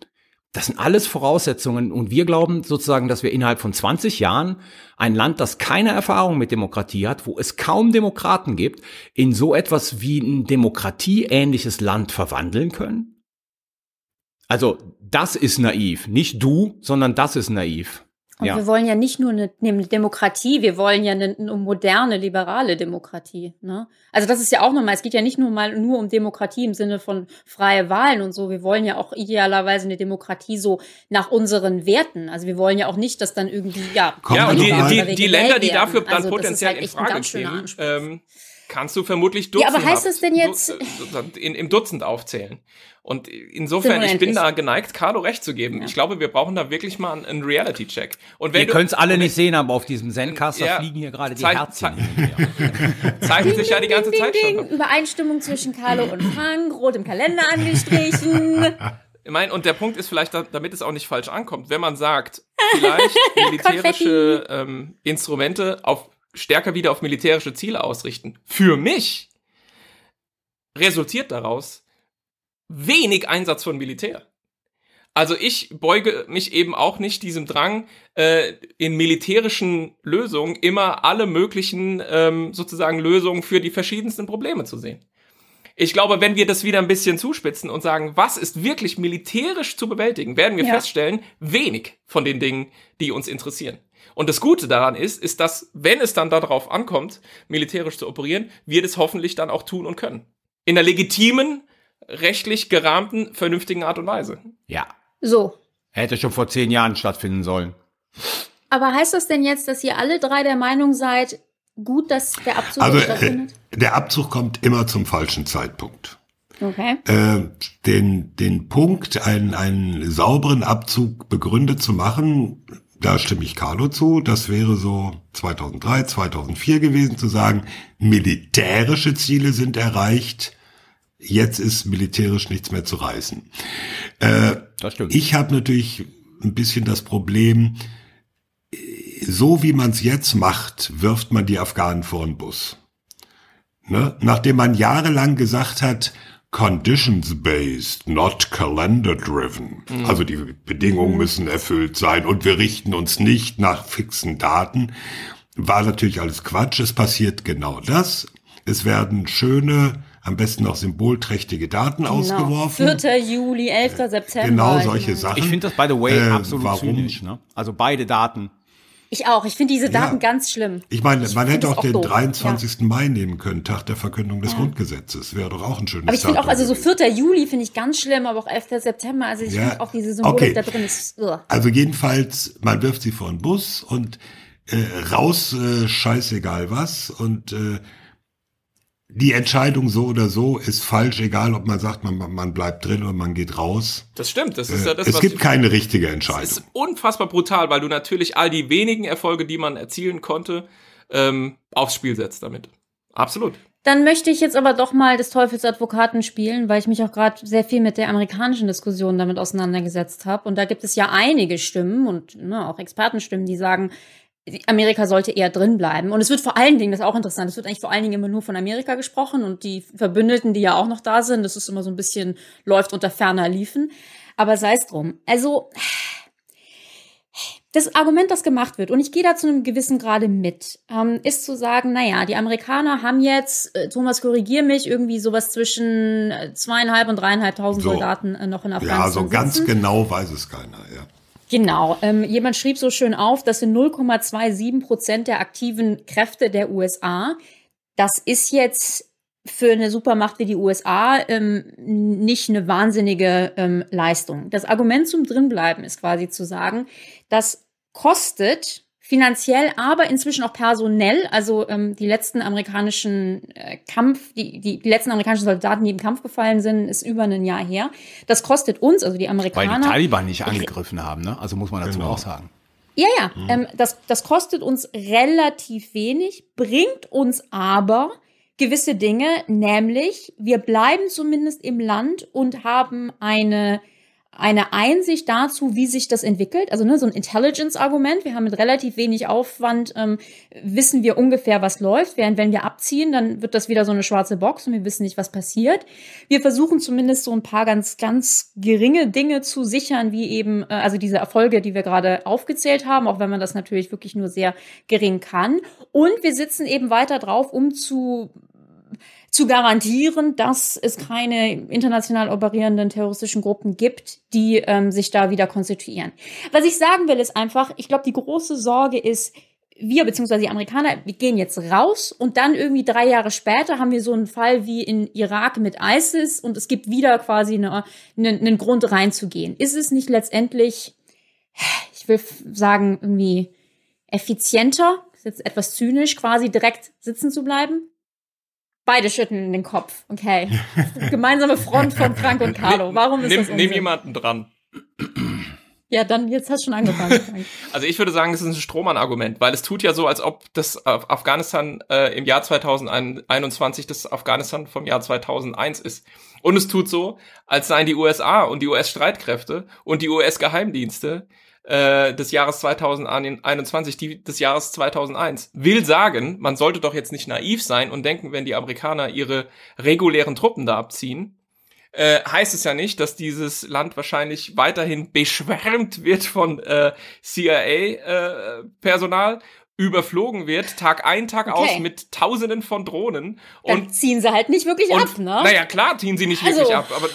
Das sind alles Voraussetzungen und wir glauben sozusagen, dass wir innerhalb von 20 Jahren ein Land, das keine Erfahrung mit Demokratie hat, wo es kaum Demokraten gibt, in so etwas wie ein demokratieähnliches Land verwandeln können also das ist naiv, nicht du, sondern das ist naiv. Und ja. wir wollen ja nicht nur eine, eine Demokratie, wir wollen ja eine, eine, moderne, liberale Demokratie. Ne? Also das ist ja auch nochmal, es geht ja nicht nur mal nur um Demokratie im Sinne von freie Wahlen und so. Wir wollen ja auch idealerweise eine Demokratie so nach unseren Werten. Also wir wollen ja auch nicht, dass dann irgendwie, ja, ja und also die, die, die Länder, die dafür dann also, potenziell halt in Frage stehen, ähm, kannst du vermutlich Dutzend. Ja, aber heißt das denn jetzt? Äh, in, Im Dutzend aufzählen. Und insofern, ich bin da geneigt, Carlo recht zu geben. Ja. Ich glaube, wir brauchen da wirklich mal einen, Reality-Check. Und Ihr könnt es alle nicht sehen, aber auf diesem Zencaster ja, fliegen hier gerade die Herzen. Zeichnet sich ja die ganze ding, Zeit ding, schon. Ding. Übereinstimmung zwischen Carlo und Frank, rot im Kalender angestrichen. *laughs* Ich meine, und der Punkt ist vielleicht, damit es auch nicht falsch ankommt, wenn man sagt, vielleicht *laughs* militärische ähm, Instrumente auf stärker wieder auf militärische Ziele ausrichten. Für mich resultiert daraus wenig Einsatz von Militär. Also ich beuge mich eben auch nicht diesem Drang, äh, in militärischen Lösungen immer alle möglichen ähm, sozusagen Lösungen für die verschiedensten Probleme zu sehen. Ich glaube, wenn wir das wieder ein bisschen zuspitzen und sagen, was ist wirklich militärisch zu bewältigen, werden wir ja. feststellen, wenig von den Dingen, die uns interessieren. Und das Gute daran ist, ist, dass, wenn es dann darauf ankommt, militärisch zu operieren, wir das hoffentlich dann auch tun und können. In einer legitimen, rechtlich gerahmten, vernünftigen Art und Weise. Ja. So. Hätte schon vor zehn Jahren stattfinden sollen. Aber heißt das denn jetzt, dass ihr alle drei der Meinung seid, gut, dass der Abzug also, stattfindet? Äh, der Abzug kommt immer zum falschen Zeitpunkt. Okay. Äh, den, den Punkt, einen, einen sauberen Abzug begründet zu machen, da stimme ich Carlo zu, das wäre so 2003, 2004 gewesen zu sagen, militärische Ziele sind erreicht, jetzt ist militärisch nichts mehr zu reißen. Äh, ich habe natürlich ein bisschen das Problem, so wie man es jetzt macht, wirft man die Afghanen vor den Bus. Ne? Nachdem man jahrelang gesagt hat, Conditions-based, not calendar-driven. Mhm. Also die Bedingungen mhm. müssen erfüllt sein und wir richten uns nicht nach fixen Daten. War natürlich alles Quatsch. Es passiert genau das. Es werden schöne, am besten auch symbolträchtige Daten genau. ausgeworfen. 4. Juli, 11. Genau September. Genau solche Sachen. Ich finde das, by the way, äh, absolut warum? zynisch. Ne? Also beide Daten ich auch. Ich finde diese Daten ja. ganz schlimm. Ich meine, man hätte auch, auch den doof. 23. Ja. Mai nehmen können, Tag der Verkündung des ja. Grundgesetzes. Wäre doch auch ein schönes Aber ich finde auch, also so 4. Juli finde ich ganz schlimm, aber auch 11. September. Also ich finde auch diese Symbolik okay. da drin ist. Also jedenfalls, man wirft sie vor den Bus und äh, raus, äh, scheißegal was. Und äh, die Entscheidung so oder so ist falsch, egal ob man sagt, man, man bleibt drin oder man geht raus. Das stimmt, das ist ja äh, das. Äh, es gibt keine richtige Entscheidung. Es ist unfassbar brutal, weil du natürlich all die wenigen Erfolge, die man erzielen konnte, ähm, aufs Spiel setzt damit. Absolut. Dann möchte ich jetzt aber doch mal des Teufels Advokaten spielen, weil ich mich auch gerade sehr viel mit der amerikanischen Diskussion damit auseinandergesetzt habe. Und da gibt es ja einige Stimmen und ne, auch Expertenstimmen, die sagen, Amerika sollte eher drin bleiben. Und es wird vor allen Dingen, das ist auch interessant, es wird eigentlich vor allen Dingen immer nur von Amerika gesprochen und die Verbündeten, die ja auch noch da sind, das ist immer so ein bisschen, läuft unter ferner Liefen. Aber sei es drum. Also, das Argument, das gemacht wird, und ich gehe da zu einem gewissen Grade mit, ähm, ist zu sagen, naja, die Amerikaner haben jetzt, äh, Thomas, korrigier mich, irgendwie sowas zwischen äh, zweieinhalb und dreieinhalbtausend so. Soldaten äh, noch in Afghanistan. Ja, so ganz genau weiß es keiner, ja. Genau. Ähm, jemand schrieb so schön auf, das sind 0,27 Prozent der aktiven Kräfte der USA. Das ist jetzt für eine Supermacht wie die USA ähm, nicht eine wahnsinnige ähm, Leistung. Das Argument zum Drinbleiben ist quasi zu sagen, das kostet finanziell, aber inzwischen auch personell. Also ähm, die letzten amerikanischen äh, Kampf, die, die, letzten amerikanischen Soldaten, die im Kampf gefallen sind, ist über ein Jahr her. Das kostet uns, also die Amerikaner. Weil die Taliban nicht angegriffen haben, ne? Also muss man dazu genau. auch sagen. Ja, ja. Mhm. Ähm, das, das kostet uns relativ wenig, bringt uns aber gewisse Dinge, nämlich wir bleiben zumindest im Land und haben eine eine Einsicht dazu, wie sich das entwickelt. Also ne, so ein Intelligence-Argument. Wir haben mit relativ wenig Aufwand, ähm, wissen wir ungefähr, was läuft. Während wenn wir abziehen, dann wird das wieder so eine schwarze Box und wir wissen nicht, was passiert. Wir versuchen zumindest so ein paar ganz, ganz geringe Dinge zu sichern, wie eben, äh, also diese Erfolge, die wir gerade aufgezählt haben, auch wenn man das natürlich wirklich nur sehr gering kann. Und wir sitzen eben weiter drauf, um zu zu garantieren, dass es keine international operierenden terroristischen Gruppen gibt, die ähm, sich da wieder konstituieren. Was ich sagen will, ist einfach, ich glaube, die große Sorge ist, wir beziehungsweise die Amerikaner, wir gehen jetzt raus und dann irgendwie drei Jahre später haben wir so einen Fall wie in Irak mit ISIS und es gibt wieder quasi eine, eine, einen Grund reinzugehen. Ist es nicht letztendlich, ich will sagen, irgendwie effizienter, ist jetzt etwas zynisch, quasi direkt sitzen zu bleiben? Beide schütten in den Kopf. Okay. Gemeinsame Front von Frank und Carlo. Warum ist nimm, das? Unsinn? Nimm jemanden dran. Ja, dann jetzt hast du schon angefangen. Frank. also ich würde sagen, es ist ein Strohmann-Argument, weil es tut ja so, als ob das Afghanistan äh, im Jahr 2021 das Afghanistan vom Jahr 2001 ist. Und es tut so, als seien die USA und die US-Streitkräfte und die US-Geheimdienste äh, des Jahres 2021, die des Jahres 2001, will sagen, man sollte doch jetzt nicht naiv sein und denken, wenn die Amerikaner ihre regulären Truppen da abziehen, äh, heißt es ja nicht, dass dieses Land wahrscheinlich weiterhin beschwärmt wird von äh, CIA-Personal äh, überflogen wird, Tag ein, Tag okay. aus mit Tausenden von Drohnen. Dann und ziehen sie halt nicht wirklich und, ab, ne? Naja, klar ziehen sie nicht also, wirklich ab, aber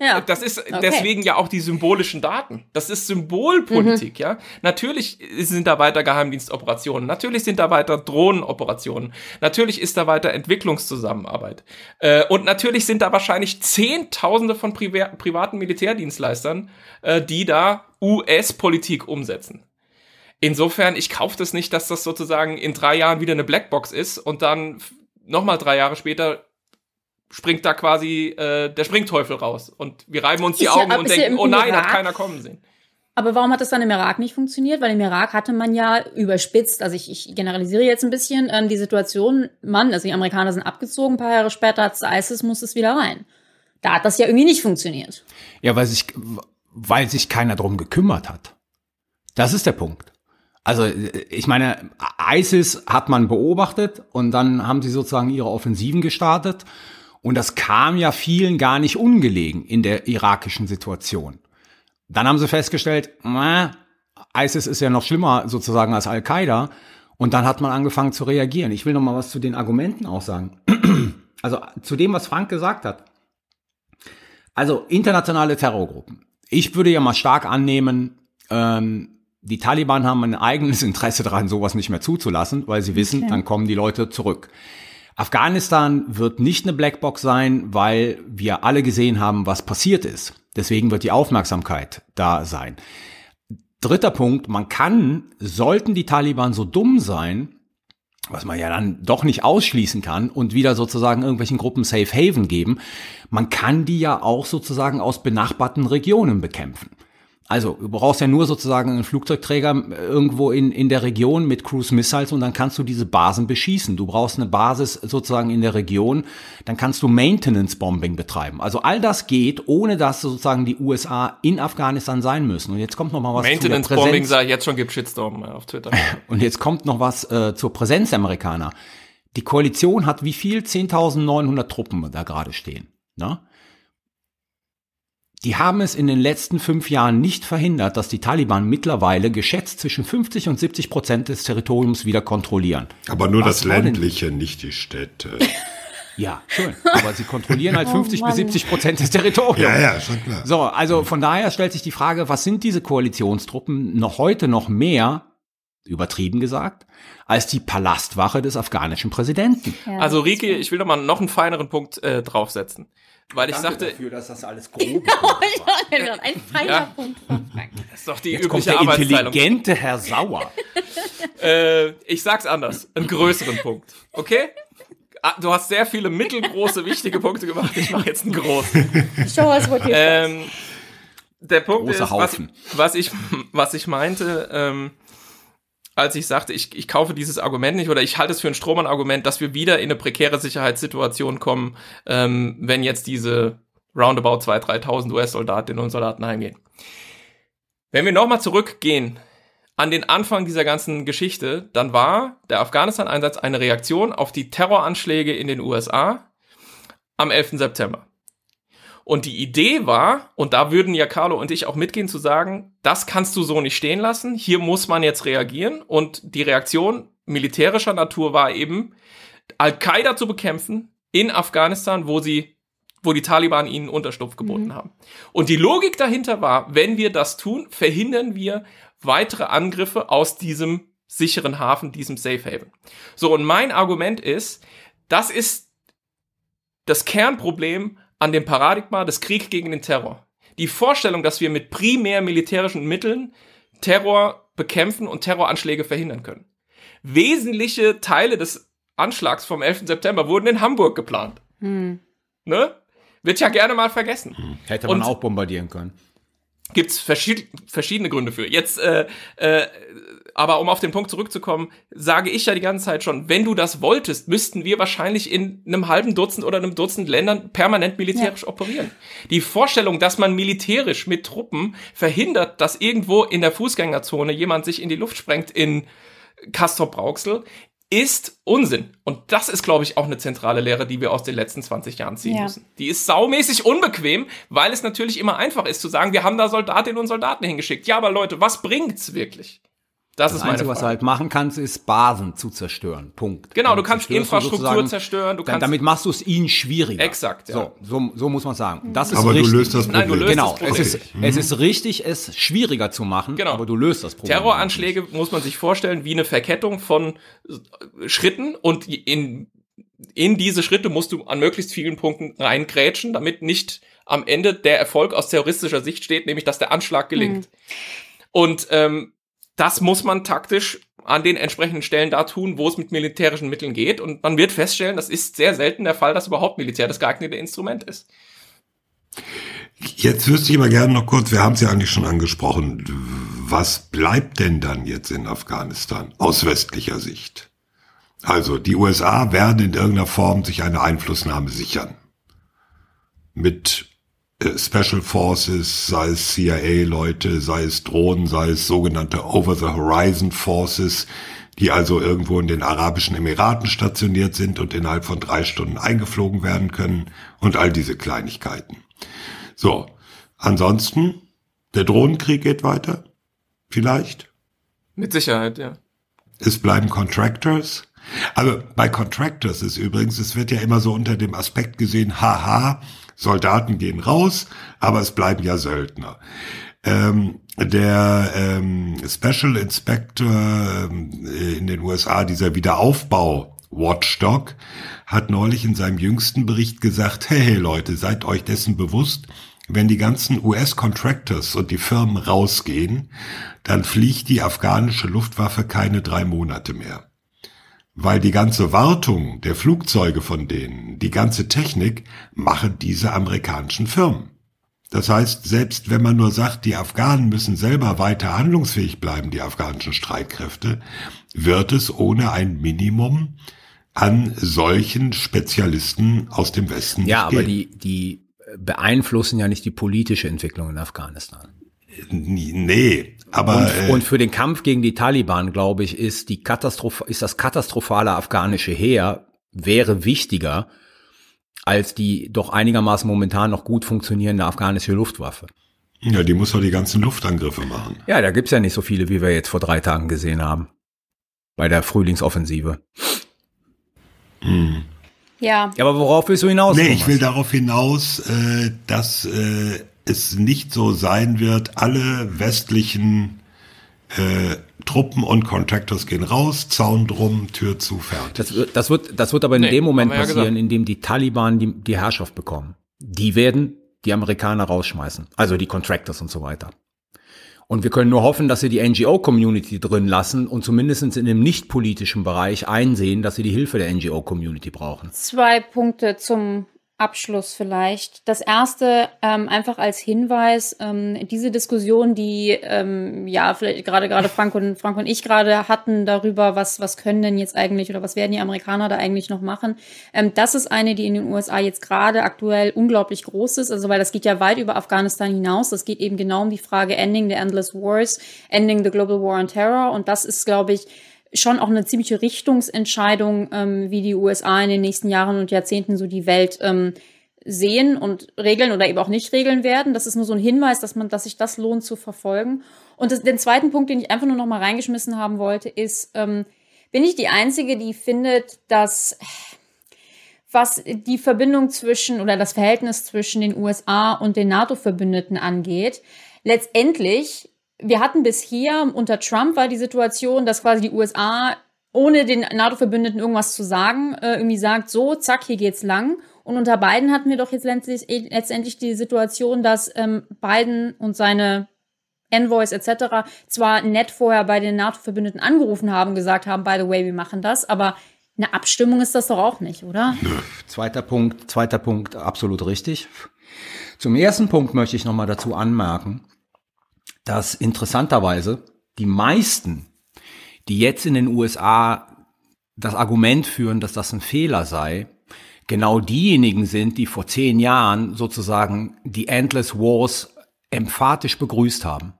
ja. das ist okay. deswegen ja auch die symbolischen Daten. Das ist Symbolpolitik, mhm. ja. Natürlich sind da weiter Geheimdienstoperationen, natürlich sind da weiter Drohnenoperationen, natürlich ist da weiter Entwicklungszusammenarbeit. Äh, und natürlich sind da wahrscheinlich Zehntausende von Priva privaten Militärdienstleistern, äh, die da US-Politik umsetzen. Insofern, ich kaufe das nicht, dass das sozusagen in drei Jahren wieder eine Blackbox ist und dann nochmal drei Jahre später springt da quasi äh, der Springteufel raus. Und wir reiben uns ist die Augen ja, und denken, ja oh nein, hat keiner kommen sehen. Aber warum hat das dann im Irak nicht funktioniert? Weil im Irak hatte man ja überspitzt, also ich, ich generalisiere jetzt ein bisschen, ähm, die Situation, Mann, also die Amerikaner sind abgezogen, ein paar Jahre später hat ISIS, muss es wieder rein. Da hat das ja irgendwie nicht funktioniert. Ja, weil sich, weil sich keiner drum gekümmert hat. Das ist der Punkt. Also äh, ich meine, ISIS hat man beobachtet und dann haben sie sozusagen ihre Offensiven gestartet. Und das kam ja vielen gar nicht ungelegen in der irakischen Situation. Dann haben sie festgestellt, meh, ISIS ist ja noch schlimmer sozusagen als Al-Qaida. Und dann hat man angefangen zu reagieren. Ich will noch mal was zu den Argumenten auch sagen. *clears throat* Also zu dem, was Frank gesagt hat. Also internationale Terrorgruppen. Ich würde ja mal stark annehmen, ähm, die Taliban haben ein eigenes *laughs* Interesse daran, sowas nicht mehr zuzulassen, weil sie wissen, okay. dann kommen die Leute zurück. Afghanistan wird nicht eine Blackbox sein, weil wir alle gesehen haben, was passiert ist. Deswegen wird die Aufmerksamkeit da sein. Dritter Punkt, man kann, sollten die Taliban so dumm sein, was man ja dann doch nicht ausschließen kann und wieder sozusagen irgendwelchen Gruppen Safe Haven geben, man kann die ja auch sozusagen aus benachbarten Regionen bekämpfen. Also, du brauchst ja nur sozusagen einen Flugzeugträger äh, irgendwo in, in der Region mit Cruise Missiles und dann kannst du diese Basen beschießen. Du brauchst eine Basis sozusagen in der Region, dann kannst du Maintenance Bombing betreiben. Also all das geht, ohne dass sozusagen die USA in Afghanistan sein müssen. Und jetzt kommt noch mal was Maintenance Bombing sage ich jetzt schon gibt Shitstorm äh, auf Twitter. *laughs* und jetzt kommt noch was äh, zur Präsenz der Amerikaner. Die Koalition hat wie viel? 10.900 Truppen da gerade stehen. Ne? Die haben es in den letzten fünf Jahren nicht verhindert, dass die Taliban mittlerweile geschätzt zwischen 50 und 70 Prozent des Territoriums wieder kontrollieren. Aber nur Was das ländliche, denn? nicht die Städte. *laughs* Ja, schön. Aber sie kontrollieren halt 50 oh bis 70 Prozent des Territoriums. Ja, ja, schon klar. So, also von daher stellt sich die Frage, was sind diese Koalitionstruppen noch heute noch mehr, übertrieben gesagt, als die Palastwache des afghanischen Präsidenten? Ja, also Riki, ich will noch mal noch einen feineren Punkt äh, draufsetzen. Weil ich sagte. dafür, dass das alles *laughs* grob ist. Ein feiner ja. Punkt von Frank. Das ist doch die Jetzt übliche kommt der intelligente Herr *laughs* Sauer. äh, ich sag's anders. Einen größeren Punkt. Okay? Ah, du hast sehr viele mittelgroße, wichtige Punkte gemacht. Ich mache jetzt einen großen. Show us what you ähm, Der Punkt Große ist, was, was, ich, was ich meinte, ähm, als ich sagte, ich, ich kaufe dieses Argument nicht oder ich halte es für ein Strohmann-Argument, dass wir wieder in eine prekäre Sicherheitssituation kommen, ähm, wenn jetzt diese roundabout 2.000, 3.000 US-Soldatinnen und Soldaten heimgehen. Wenn wir nochmal zurückgehen an den Anfang dieser ganzen Geschichte, dann war der Afghanistan-Einsatz eine Reaktion auf die Terroranschläge in den USA am 11. September. Und die Idee war, und da würden ja Carlo und ich auch mitgehen, zu sagen, das kannst du so nicht stehen lassen, hier muss man jetzt reagieren. Und die Reaktion militärischer Natur war eben, Al-Qaida zu bekämpfen in Afghanistan, wo sie, wo die Taliban ihnen Unterstumpf geboten mhm. haben. Und die Logik dahinter war, wenn wir das tun, verhindern wir weitere Angriffe aus diesem sicheren Hafen, diesem Safe Haven. So, und mein Argument ist, das ist das Kernproblem an dem Paradigma des Krieg gegen den Terror. Die Vorstellung, dass wir mit primär militärischen Mitteln Terror bekämpfen und Terroranschläge verhindern können. Wesentliche Teile des Anschlags vom 11. September wurden in Hamburg geplant. Hm. Ne? Wird ja gerne mal vergessen. Hm. Hätte man und auch bombardieren können. Gibt's verschied verschiedene Gründe für. Jetzt äh, äh, aber um auf den Punkt zurückzukommen, sage ich ja die ganze Zeit schon, wenn du das wolltest, müssten wir wahrscheinlich in einem halben Dutzend oder einem Dutzend Ländern permanent militärisch ja. operieren. Die Vorstellung, dass man militärisch mit Truppen verhindert, dass irgendwo in der Fußgängerzone jemand sich in die Luft sprengt in Castor Brauxel, ist Unsinn. Und das ist, glaube ich, auch eine zentrale Lehre, die wir aus den letzten 20 Jahren ziehen ja. müssen. Die ist saumäßig unbequem, weil es natürlich immer einfach ist zu sagen, wir haben da Soldatinnen und Soldaten hingeschickt. Ja, aber Leute, was bringt's wirklich? Das, das ist Einzige, was du halt machen kannst, ist Basen zu zerstören. Punkt. Genau, du kannst Infrastruktur du zerstören. Du kannst damit machst du es ihnen schwieriger. Exakt. Ja. So, so, so muss man sagen. Das ist aber richtig. du löst das Problem. Nein, du löst genau. Das Problem. Es, ist, mhm. es ist richtig, es schwieriger zu machen. Genau. Aber du löst das Problem. Terroranschläge nicht. muss man sich vorstellen wie eine Verkettung von Schritten und in in diese Schritte musst du an möglichst vielen Punkten reingrätschen, damit nicht am Ende der Erfolg aus terroristischer Sicht steht, nämlich dass der Anschlag gelingt. Mhm. Und ähm, das muss man taktisch an den entsprechenden Stellen da tun, wo es mit militärischen Mitteln geht. Und man wird feststellen, das ist sehr selten der Fall, dass überhaupt Militär das geeignete Instrument ist. Jetzt wüsste ich aber gerne noch kurz, wir haben es ja eigentlich schon angesprochen, was bleibt denn dann jetzt in Afghanistan aus westlicher Sicht? Also die USA werden in irgendeiner Form sich eine Einflussnahme sichern. Mit äh, Special Forces, sei es CIA-Leute, sei es Drohnen, sei es sogenannte Over-the-Horizon Forces, die also irgendwo in den Arabischen Emiraten stationiert sind und innerhalb von drei Stunden eingeflogen werden können und all diese Kleinigkeiten. So, ansonsten, der Drohnenkrieg geht weiter, vielleicht. Mit Sicherheit, ja. Es bleiben Contractors. Also bei Contractors ist übrigens, es wird ja immer so unter dem Aspekt gesehen, haha, Soldaten gehen raus, aber es bleiben ja Söldner. Ähm, der ähm, Special Inspector ähm, in den USA, dieser Wiederaufbau, Watchdog hat neulich in seinem jüngsten Bericht gesagt, hey Leute, seid euch dessen bewusst, wenn die ganzen US-Contractors und die Firmen rausgehen, dann fliegt die afghanische Luftwaffe keine drei Monate mehr weil die ganze Wartung der Flugzeuge von denen, die ganze Technik machen diese amerikanischen Firmen. Das heißt, selbst wenn man nur sagt, die Afghanen müssen selber weiter handlungsfähig bleiben, die afghanischen Streitkräfte, wird es ohne ein Minimum an solchen Spezialisten aus dem Westen. Ja, aber gehen. die, die beeinflussen ja nicht die politische Entwicklung in Afghanistan. Nee, aber, und, äh, und, für den Kampf gegen die Taliban, glaube ich, ist, die Katastroph ist das katastrophale afghanische Heer wäre wichtiger als die doch einigermaßen momentan noch gut funktionierende afghanische Luftwaffe. Ja, die muss doch die ganzen Luftangriffe machen. Ja, da gibt es ja nicht so viele, wie wir jetzt vor drei Tagen gesehen haben. Bei der Frühlingsoffensive. Hm. Ja. ja. Aber worauf willst du hinaus? Nee, Thomas? ich will darauf hinaus, äh, dass äh, es nicht so sein wird, alle westlichen äh, Truppen und Contractors gehen raus, Zaun drum, Tür zu, fertig. Das, das wird, das wird aber in nee, dem Moment passieren, gesagt. in dem die Taliban die, die Herrschaft bekommen. Die werden die Amerikaner rausschmeißen, also die Contractors und so weiter. Und wir können nur hoffen, dass sie die NGO-Community drin lassen und zumindest in dem nicht-politischen Bereich einsehen, dass sie die Hilfe der NGO-Community brauchen. Zwei Punkte zum Abschluss vielleicht. Das erste ähm, einfach als Hinweis: ähm, Diese Diskussion, die ähm, ja vielleicht gerade gerade Frank und Frank und ich gerade hatten darüber, was was können denn jetzt eigentlich oder was werden die Amerikaner da eigentlich noch machen? Ähm, das ist eine, die in den USA jetzt gerade aktuell unglaublich groß ist. Also weil das geht ja weit über Afghanistan hinaus. Das geht eben genau um die Frage Ending the Endless Wars, Ending the Global War on Terror. Und das ist, glaube ich schon auch eine ziemliche Richtungsentscheidung, ähm, wie die USA in den nächsten Jahren und Jahrzehnten so die Welt ähm, sehen und regeln oder eben auch nicht regeln werden. Das ist nur so ein Hinweis, dass man, dass sich das lohnt zu verfolgen. Und das, den zweiten Punkt, den ich einfach nur noch mal reingeschmissen haben wollte, ist, ähm, bin ich die Einzige, die findet, dass was die Verbindung zwischen oder das Verhältnis zwischen den USA und den NATO-Verbündeten angeht, letztendlich wir hatten bisher unter Trump war die Situation, dass quasi die USA ohne den NATO-Verbündeten irgendwas zu sagen, äh, irgendwie sagt, so, zack, hier geht's lang. Und unter Biden hatten wir doch jetzt letztendlich, eh, letztendlich die Situation, dass ähm, Biden und seine Envoys etc. zwar nett vorher bei den NATO-Verbündeten angerufen haben, gesagt haben, by the way, wir machen das, aber eine Abstimmung ist das doch auch nicht, oder? Zweiter Punkt, zweiter Punkt, absolut richtig. Zum ersten Punkt möchte ich nochmal dazu anmerken, dass interessanterweise die meisten, die jetzt in den USA das Argument führen, dass das ein Fehler sei, genau diejenigen sind, die vor zehn Jahren sozusagen die Endless Wars emphatisch begrüßt haben.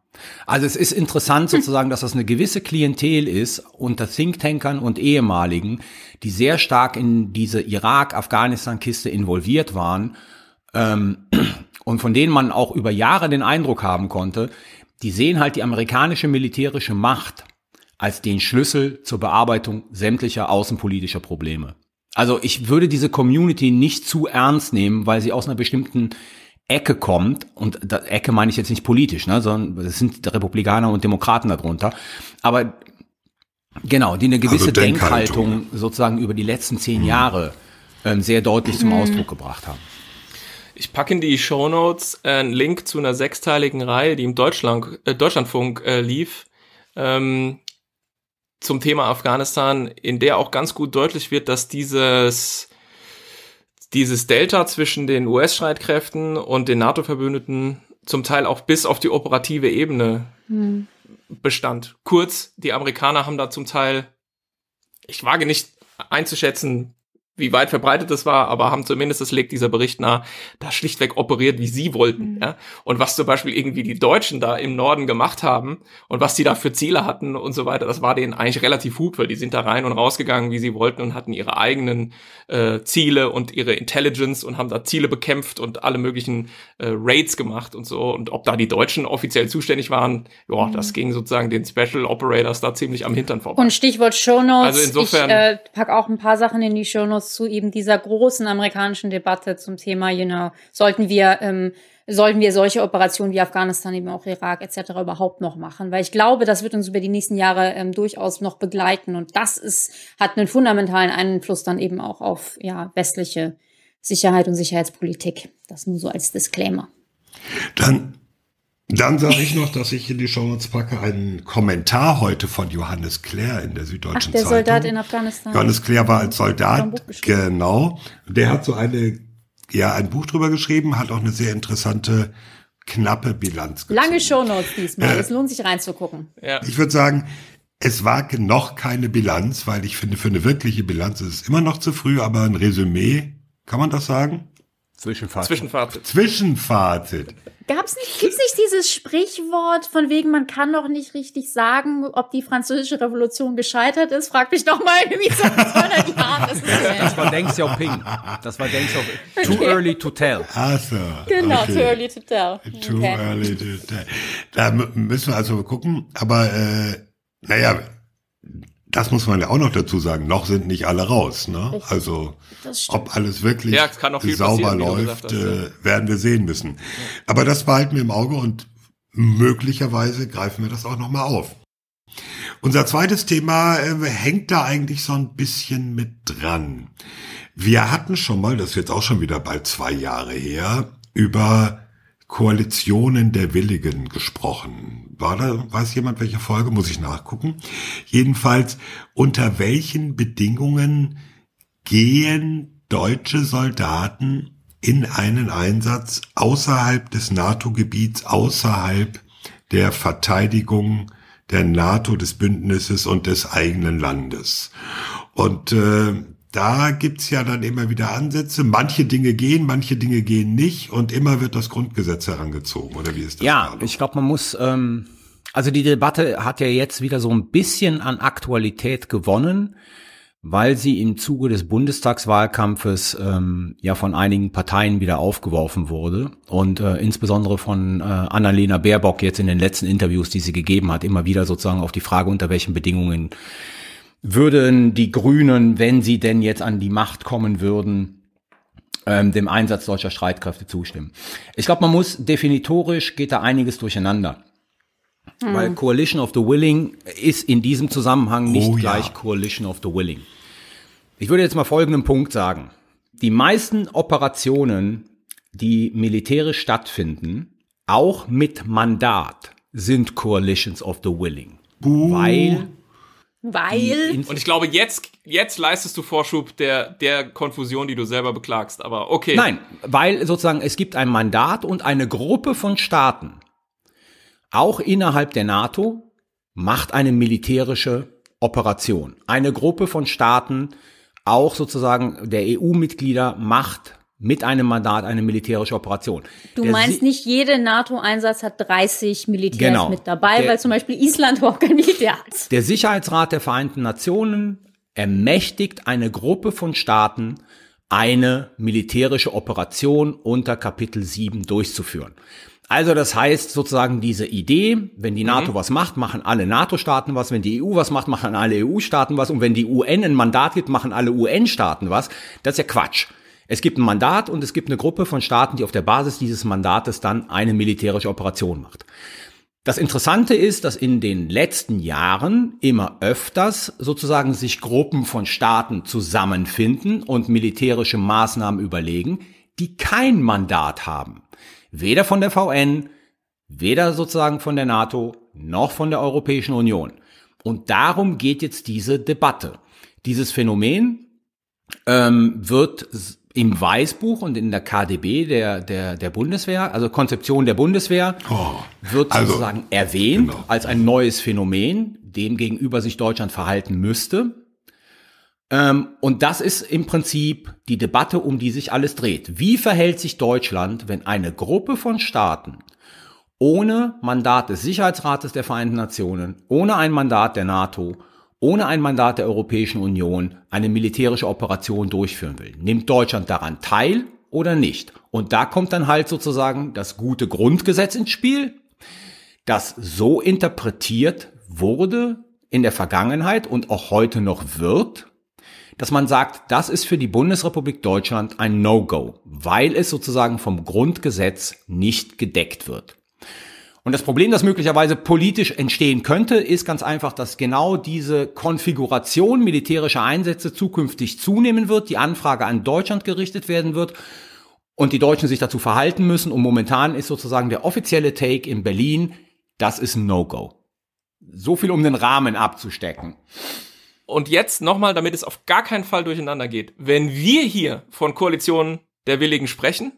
Also es ist interessant *laughs* sozusagen, dass das eine gewisse Klientel ist unter Thinktankern und ehemaligen, die sehr stark in diese Irak-Afghanistan-Kiste involviert waren ähm, und von denen man auch über Jahre den Eindruck haben konnte, die sehen halt die amerikanische militärische Macht als den Schlüssel zur Bearbeitung sämtlicher außenpolitischer Probleme. Also ich würde diese Community nicht zu ernst nehmen, weil sie aus einer bestimmten Ecke kommt, und da, Ecke meine ich jetzt nicht politisch, ne, sondern es sind Republikaner und Demokraten darunter, aber genau, die eine gewisse also Denkhaltung, Denkhaltung, sozusagen über die letzten zehn mhm. Jahre ähm, sehr deutlich zum mhm. Ausdruck gebracht haben. Ich packe in die Show Notes äh, einen Link zu einer sechsteiligen Reihe, die im Deutschland, äh, Deutschlandfunk äh, lief, ähm, zum Thema Afghanistan, in der auch ganz gut deutlich wird, dass dieses, dieses Delta zwischen den US-Streitkräften und den NATO-Verbündeten zum Teil auch bis auf die operative Ebene hm. bestand. Kurz, die Amerikaner haben da zum Teil, ich wage nicht einzuschätzen, wie weit verbreitet das war, aber haben zumindest, das legt dieser Bericht nahe, da schlichtweg operiert, wie sie wollten. Mhm. Ja? Und was zum Beispiel irgendwie die Deutschen da im Norden gemacht haben und was die da für Ziele hatten und so weiter, das war denen eigentlich relativ weil Die sind da rein und rausgegangen, wie sie wollten und hatten ihre eigenen äh, Ziele und ihre Intelligence und haben da Ziele bekämpft und alle möglichen äh, Raids gemacht und so. Und ob da die Deutschen offiziell zuständig waren, ja, mhm. das ging sozusagen den Special Operators da ziemlich am Hintern vorbei. Und Stichwort Show Notes, Also insofern. Ich äh, pack auch ein paar Sachen in die Show Notes zu eben dieser großen amerikanischen Debatte zum Thema, you know, sollten wir, ähm, sollten wir solche Operationen wie Afghanistan, eben auch Irak etc. überhaupt noch machen? Weil ich glaube, das wird uns über die nächsten Jahre ähm, durchaus noch begleiten. Und das ist, hat einen fundamentalen Einfluss dann eben auch auf ja, westliche Sicherheit und Sicherheitspolitik. Das nur so als Disclaimer. Dann dann sage ich noch, dass ich in die Show Notes packe einen Kommentar heute von Johannes Claire in der Süddeutschen Ach, der Zeitung. Soldat in Afghanistan. Johannes Claire war als Soldat, genau. Der hat so eine, ja, ein Buch drüber geschrieben, hat auch eine sehr interessante knappe Bilanz. Gezogen. Lange Show Notes diesmal, äh, es lohnt sich reinzugucken. Ja. Ich würde sagen, es war noch keine Bilanz, weil ich finde, für eine wirkliche Bilanz ist es immer noch zu früh, aber ein Resümee, kann man das sagen? Zwischenfazit. Zwischenfazit. Zwischenfazit. Gab's nicht, gibt's nicht dieses Sprichwort von wegen, man kann noch nicht richtig sagen, ob die französische Revolution gescheitert ist? Frag mich doch mal irgendwie 200 Jahren. Das, *laughs* das war Deng Xiaoping. Das war Deng Xiaoping. Okay. Too early to tell. Ach so. genau, okay. too early to tell. Too okay. early to tell. Da müssen wir also gucken, aber äh, naja, das muss man ja auch noch dazu sagen, noch sind nicht alle raus. Ne? Also ob alles wirklich ja, sauber läuft, hast, äh, werden wir sehen müssen. Aber das behalten wir im Auge und möglicherweise greifen wir das auch nochmal auf. Unser zweites Thema äh, hängt da eigentlich so ein bisschen mit dran. Wir hatten schon mal, das ist jetzt auch schon wieder bald zwei Jahre her, über Koalitionen der Willigen gesprochen war da, weiß jemand, welche Folge? Muss ich nachgucken. Jedenfalls, unter welchen Bedingungen gehen deutsche Soldaten in einen Einsatz außerhalb des NATO-Gebiets, außerhalb der Verteidigung der NATO, des Bündnisses und des eigenen Landes. Und äh, da gibt's ja dann immer wieder Ansätze. Manche Dinge gehen, manche Dinge gehen nicht und immer wird das Grundgesetz herangezogen, oder wie ist das? Ja, gerade? ich glaube, man muss, ähm, also die Debatte hat ja jetzt wieder so ein bisschen an Aktualität gewonnen, weil sie im Zuge des Bundestagswahlkampfes ähm, ja von einigen Parteien wieder aufgeworfen wurde und äh, insbesondere von äh, Annalena Baerbock jetzt in den letzten Interviews, die sie gegeben hat, immer wieder sozusagen auf die Frage, unter welchen Bedingungen würden die Grünen, wenn sie denn jetzt an die Macht kommen würden, ähm, dem Einsatz deutscher Streitkräfte zustimmen. Ich glaube, man muss definitorisch geht da einiges durcheinander. Mhm. Weil Coalition of the Willing ist in diesem Zusammenhang oh nicht oh, gleich ja. Coalition of the Willing. Ich würde jetzt mal folgenden Punkt sagen. Die meisten Operationen, die militärisch stattfinden, auch mit Mandat, sind Coalitions of the Willing. Buh. Weil weil. Und ich glaube, jetzt, jetzt leistest du Vorschub der, der Konfusion, die du selber beklagst, aber okay. Nein, weil sozusagen es gibt ein Mandat und eine Gruppe von Staaten, auch innerhalb der NATO, macht eine militärische Operation. Eine Gruppe von Staaten, auch sozusagen der EU-Mitglieder, macht mit einem Mandat eine militärische Operation. Du der meinst, nicht jeder NATO-Einsatz hat 30 Militärs genau, mit dabei, der, weil zum Beispiel Island überhaupt *laughs* kein Militär hat. Der Sicherheitsrat der Vereinten Nationen ermächtigt eine Gruppe von Staaten, eine militärische Operation unter Kapitel 7 durchzuführen. Also das heißt sozusagen diese Idee, wenn die mhm. NATO mhm. was macht, machen alle NATO-Staaten was, wenn die EU was macht, machen alle EU-Staaten was und wenn die UN ein Mandat gibt, machen alle UN-Staaten was. Das ist ja Quatsch. Es gibt ein Mandat und es gibt eine Gruppe von Staaten, die auf der Basis dieses Mandates dann eine militärische Operation macht. Das Interessante ist, dass in den letzten Jahren immer öfters sozusagen sich Gruppen von Staaten zusammenfinden und militärische Maßnahmen überlegen, die kein Mandat haben. Weder von der VN, weder sozusagen von der NATO, noch von der Europäischen Union. Und darum geht jetzt diese Debatte. Dieses Phänomen ähm, wird im Weißbuch und in der KDB der, der, der Bundeswehr, also Konzeption der Bundeswehr, oh, wird also, sozusagen erwähnt genau. als ein neues Phänomen, dem gegenüber sich Deutschland verhalten müsste. Ähm, und das ist im Prinzip die Debatte, um die sich alles dreht. Wie verhält sich Deutschland, wenn eine Gruppe von Staaten ohne Mandat des Sicherheitsrates der Vereinten Nationen, ohne ein Mandat der NATO, ohne ein Mandat der Europäischen Union eine militärische Operation durchführen will. Nimmt Deutschland daran teil oder nicht? Und da kommt dann halt sozusagen das gute Grundgesetz ins Spiel, das so interpretiert wurde in der Vergangenheit und auch heute noch wird, dass man sagt, das ist für die Bundesrepublik Deutschland ein No-Go, weil es sozusagen vom Grundgesetz nicht gedeckt wird. Und das Problem, das möglicherweise politisch entstehen könnte, ist ganz einfach, dass genau diese Konfiguration militärischer Einsätze zukünftig zunehmen wird, die Anfrage an Deutschland gerichtet werden wird und die Deutschen sich dazu verhalten müssen. Und momentan ist sozusagen der offizielle Take in Berlin, das ist ein No-Go. So viel, um den Rahmen abzustecken. Und jetzt nochmal, damit es auf gar keinen Fall durcheinander geht. Wenn wir hier von Koalitionen der Willigen sprechen,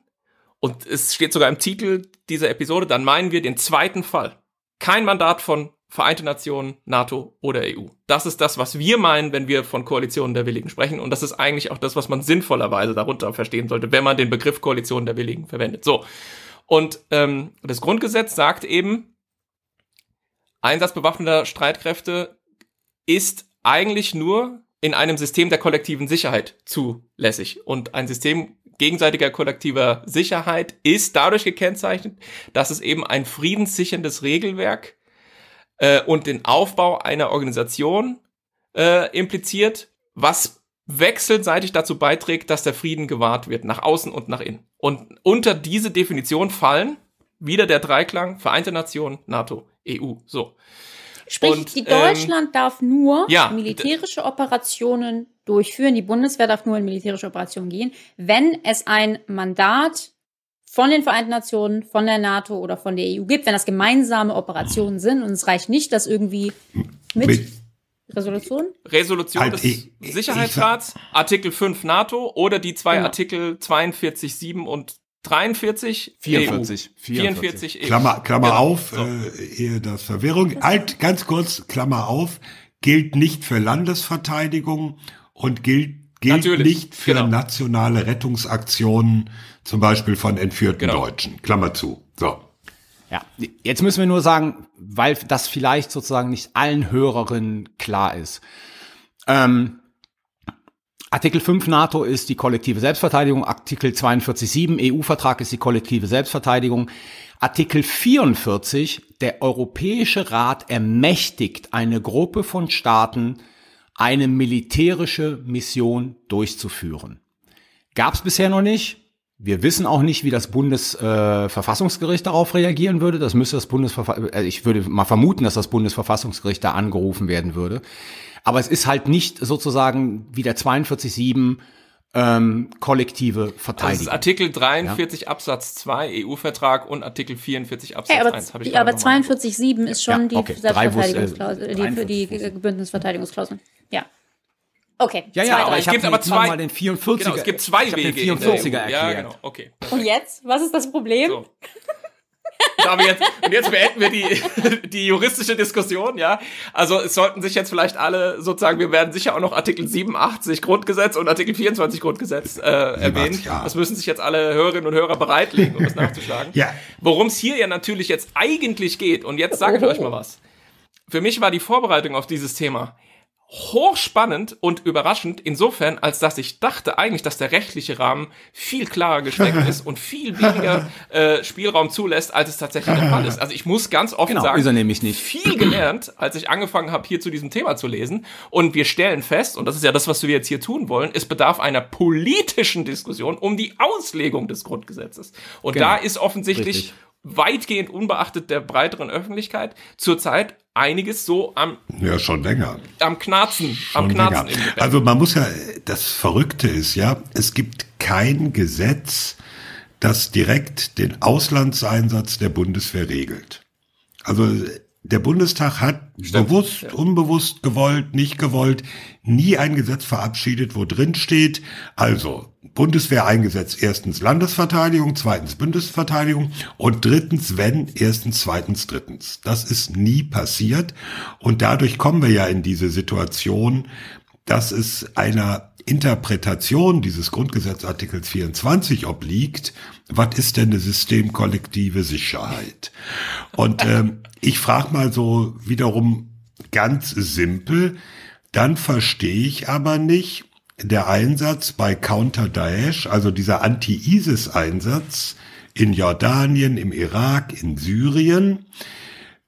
und es steht sogar im Titel dieser Episode, dann meinen wir den zweiten Fall. Kein Mandat von Vereinten Nationen, NATO oder EU. Das ist das, was wir meinen, wenn wir von Koalitionen der Willigen sprechen. Und das ist eigentlich auch das, was man sinnvollerweise darunter verstehen sollte, wenn man den Begriff Koalition der Willigen verwendet. So. Und ähm, das Grundgesetz sagt eben, Einsatz bewaffneter Streitkräfte ist eigentlich nur in einem System der kollektiven Sicherheit zulässig. Und ein System gegenseitiger kollektiver Sicherheit ist dadurch gekennzeichnet, dass es eben ein friedenssicherndes Regelwerk äh, und den Aufbau einer Organisation äh, impliziert, was wechselseitig dazu beiträgt, dass der Frieden gewahrt wird, nach außen und nach innen. Und unter diese Definition fallen wieder der Dreiklang Vereinte Nationen, NATO, EU. So. Sprich, und, die ähm, Deutschland ähm, darf nur ja, militärische Operationen durchführen. Die Bundeswehr darf nur in militärische Operationen gehen, wenn es ein Mandat von den Vereinten Nationen, von der NATO oder von der EU gibt, wenn das gemeinsame Operationen sind und es reicht nicht, dass irgendwie mit, mit Resolution? Resolution halt des ich, Sicherheitsrats, ich, Artikel 5 NATO oder die zwei genau. Artikel 42, 7 und 43 44 EU. 44 EU. Klammer, Klammer genau. auf, so. äh, ehe das Verwirrung. Alt, ganz kurz, Klammer auf, gilt nicht für Landesverteidigung und gilt, gilt nicht für genau. nationale Rettungsaktionen, zum Beispiel von entführten genau. Deutschen. Klammer zu. So. Ja, jetzt müssen wir nur sagen, weil das vielleicht sozusagen nicht allen Hörerinnen klar ist. Ähm, Artikel 5 NATO ist die kollektive Selbstverteidigung, Artikel 42.7 EU-Vertrag ist die kollektive Selbstverteidigung. Artikel 44, der Europäische Rat ermächtigt eine Gruppe von Staaten, eine militärische Mission durchzuführen. Gab es bisher noch nicht. Wir wissen auch nicht, wie das Bundesverfassungsgericht äh, darauf reagieren würde. Das müsste das Bundesverfassungsgericht, äh, ich würde mal vermuten, dass das Bundesverfassungsgericht da angerufen werden würde. Aber es ist halt nicht sozusagen wie der 42.7 ähm, Kollektive also Verteidigung. das ist Artikel 43 ja? Absatz 2 EU-Vertrag und Artikel 44 Absatz hey, aber, 1. Hab ich die, aber 42.7 ist schon ja, die okay. Selbstverteidigungsklausel, äh, die, die Bündnisverteidigungsklausel. Ja. Okay. Ja, ja, zwei, aber ich habe aber zwei. Mal den 44er. Genau, es gibt zwei Wege. Den 44er e erklärt. Ja, genau. Okay. Und jetzt? Was ist das Problem? So. *laughs* Jetzt, und jetzt beenden wir die, *laughs* die juristische Diskussion, ja. Also es sollten sich jetzt vielleicht alle sozusagen, wir werden sicher auch noch Artikel 87 Grundgesetz und Artikel 24 Grundgesetz äh, erwähnen. Das müssen sich jetzt alle Hörerinnen und Hörer bereitlegen, um das *laughs* nachzuschlagen. ja. Worum es hier ja natürlich jetzt eigentlich geht, und jetzt sage ich oh. euch mal was. Für mich war die Vorbereitung auf dieses Thema hochspannend und überraschend insofern, als dass ich dachte eigentlich, dass der rechtliche Rahmen viel klarer gesteckt ist und viel weniger äh, Spielraum zulässt, als es tatsächlich der Fall ist. Also ich muss ganz offen genau, sagen, übernehme ich nicht. viel gelernt, als ich angefangen habe, hier zu diesem Thema zu lesen. Und wir stellen fest, und das ist ja das, was wir jetzt hier tun wollen, es bedarf einer politischen Diskussion um die Auslegung des Grundgesetzes. Und genau. da ist offensichtlich Richtig. weitgehend unbeachtet der breiteren Öffentlichkeit zurzeit einiges so am ja schon länger am Knarzen schon am Knarzen also man muss ja das Verrückte ist ja es gibt kein Gesetz das direkt den Auslandseinsatz der Bundeswehr regelt also der Bundestag hat Stimmt, bewusst, ja. unbewusst, gewollt, nicht gewollt, nie ein Gesetz verabschiedet, wo drin steht, also Bundeswehr eingesetzt, erstens Landesverteidigung, zweitens Bundesverteidigung und drittens, wenn, erstens, zweitens, drittens. Das ist nie passiert und dadurch kommen wir ja in diese Situation, dass es einer Interpretation dieses Grundgesetzartikels 24 obliegt, was ist denn eine systemkollektive Sicherheit? Und ähm, ich frage mal so wiederum ganz simpel, dann verstehe ich aber nicht, der Einsatz bei Counter Daesh, also dieser Anti-ISIS-Einsatz in Jordanien, im Irak, in Syrien,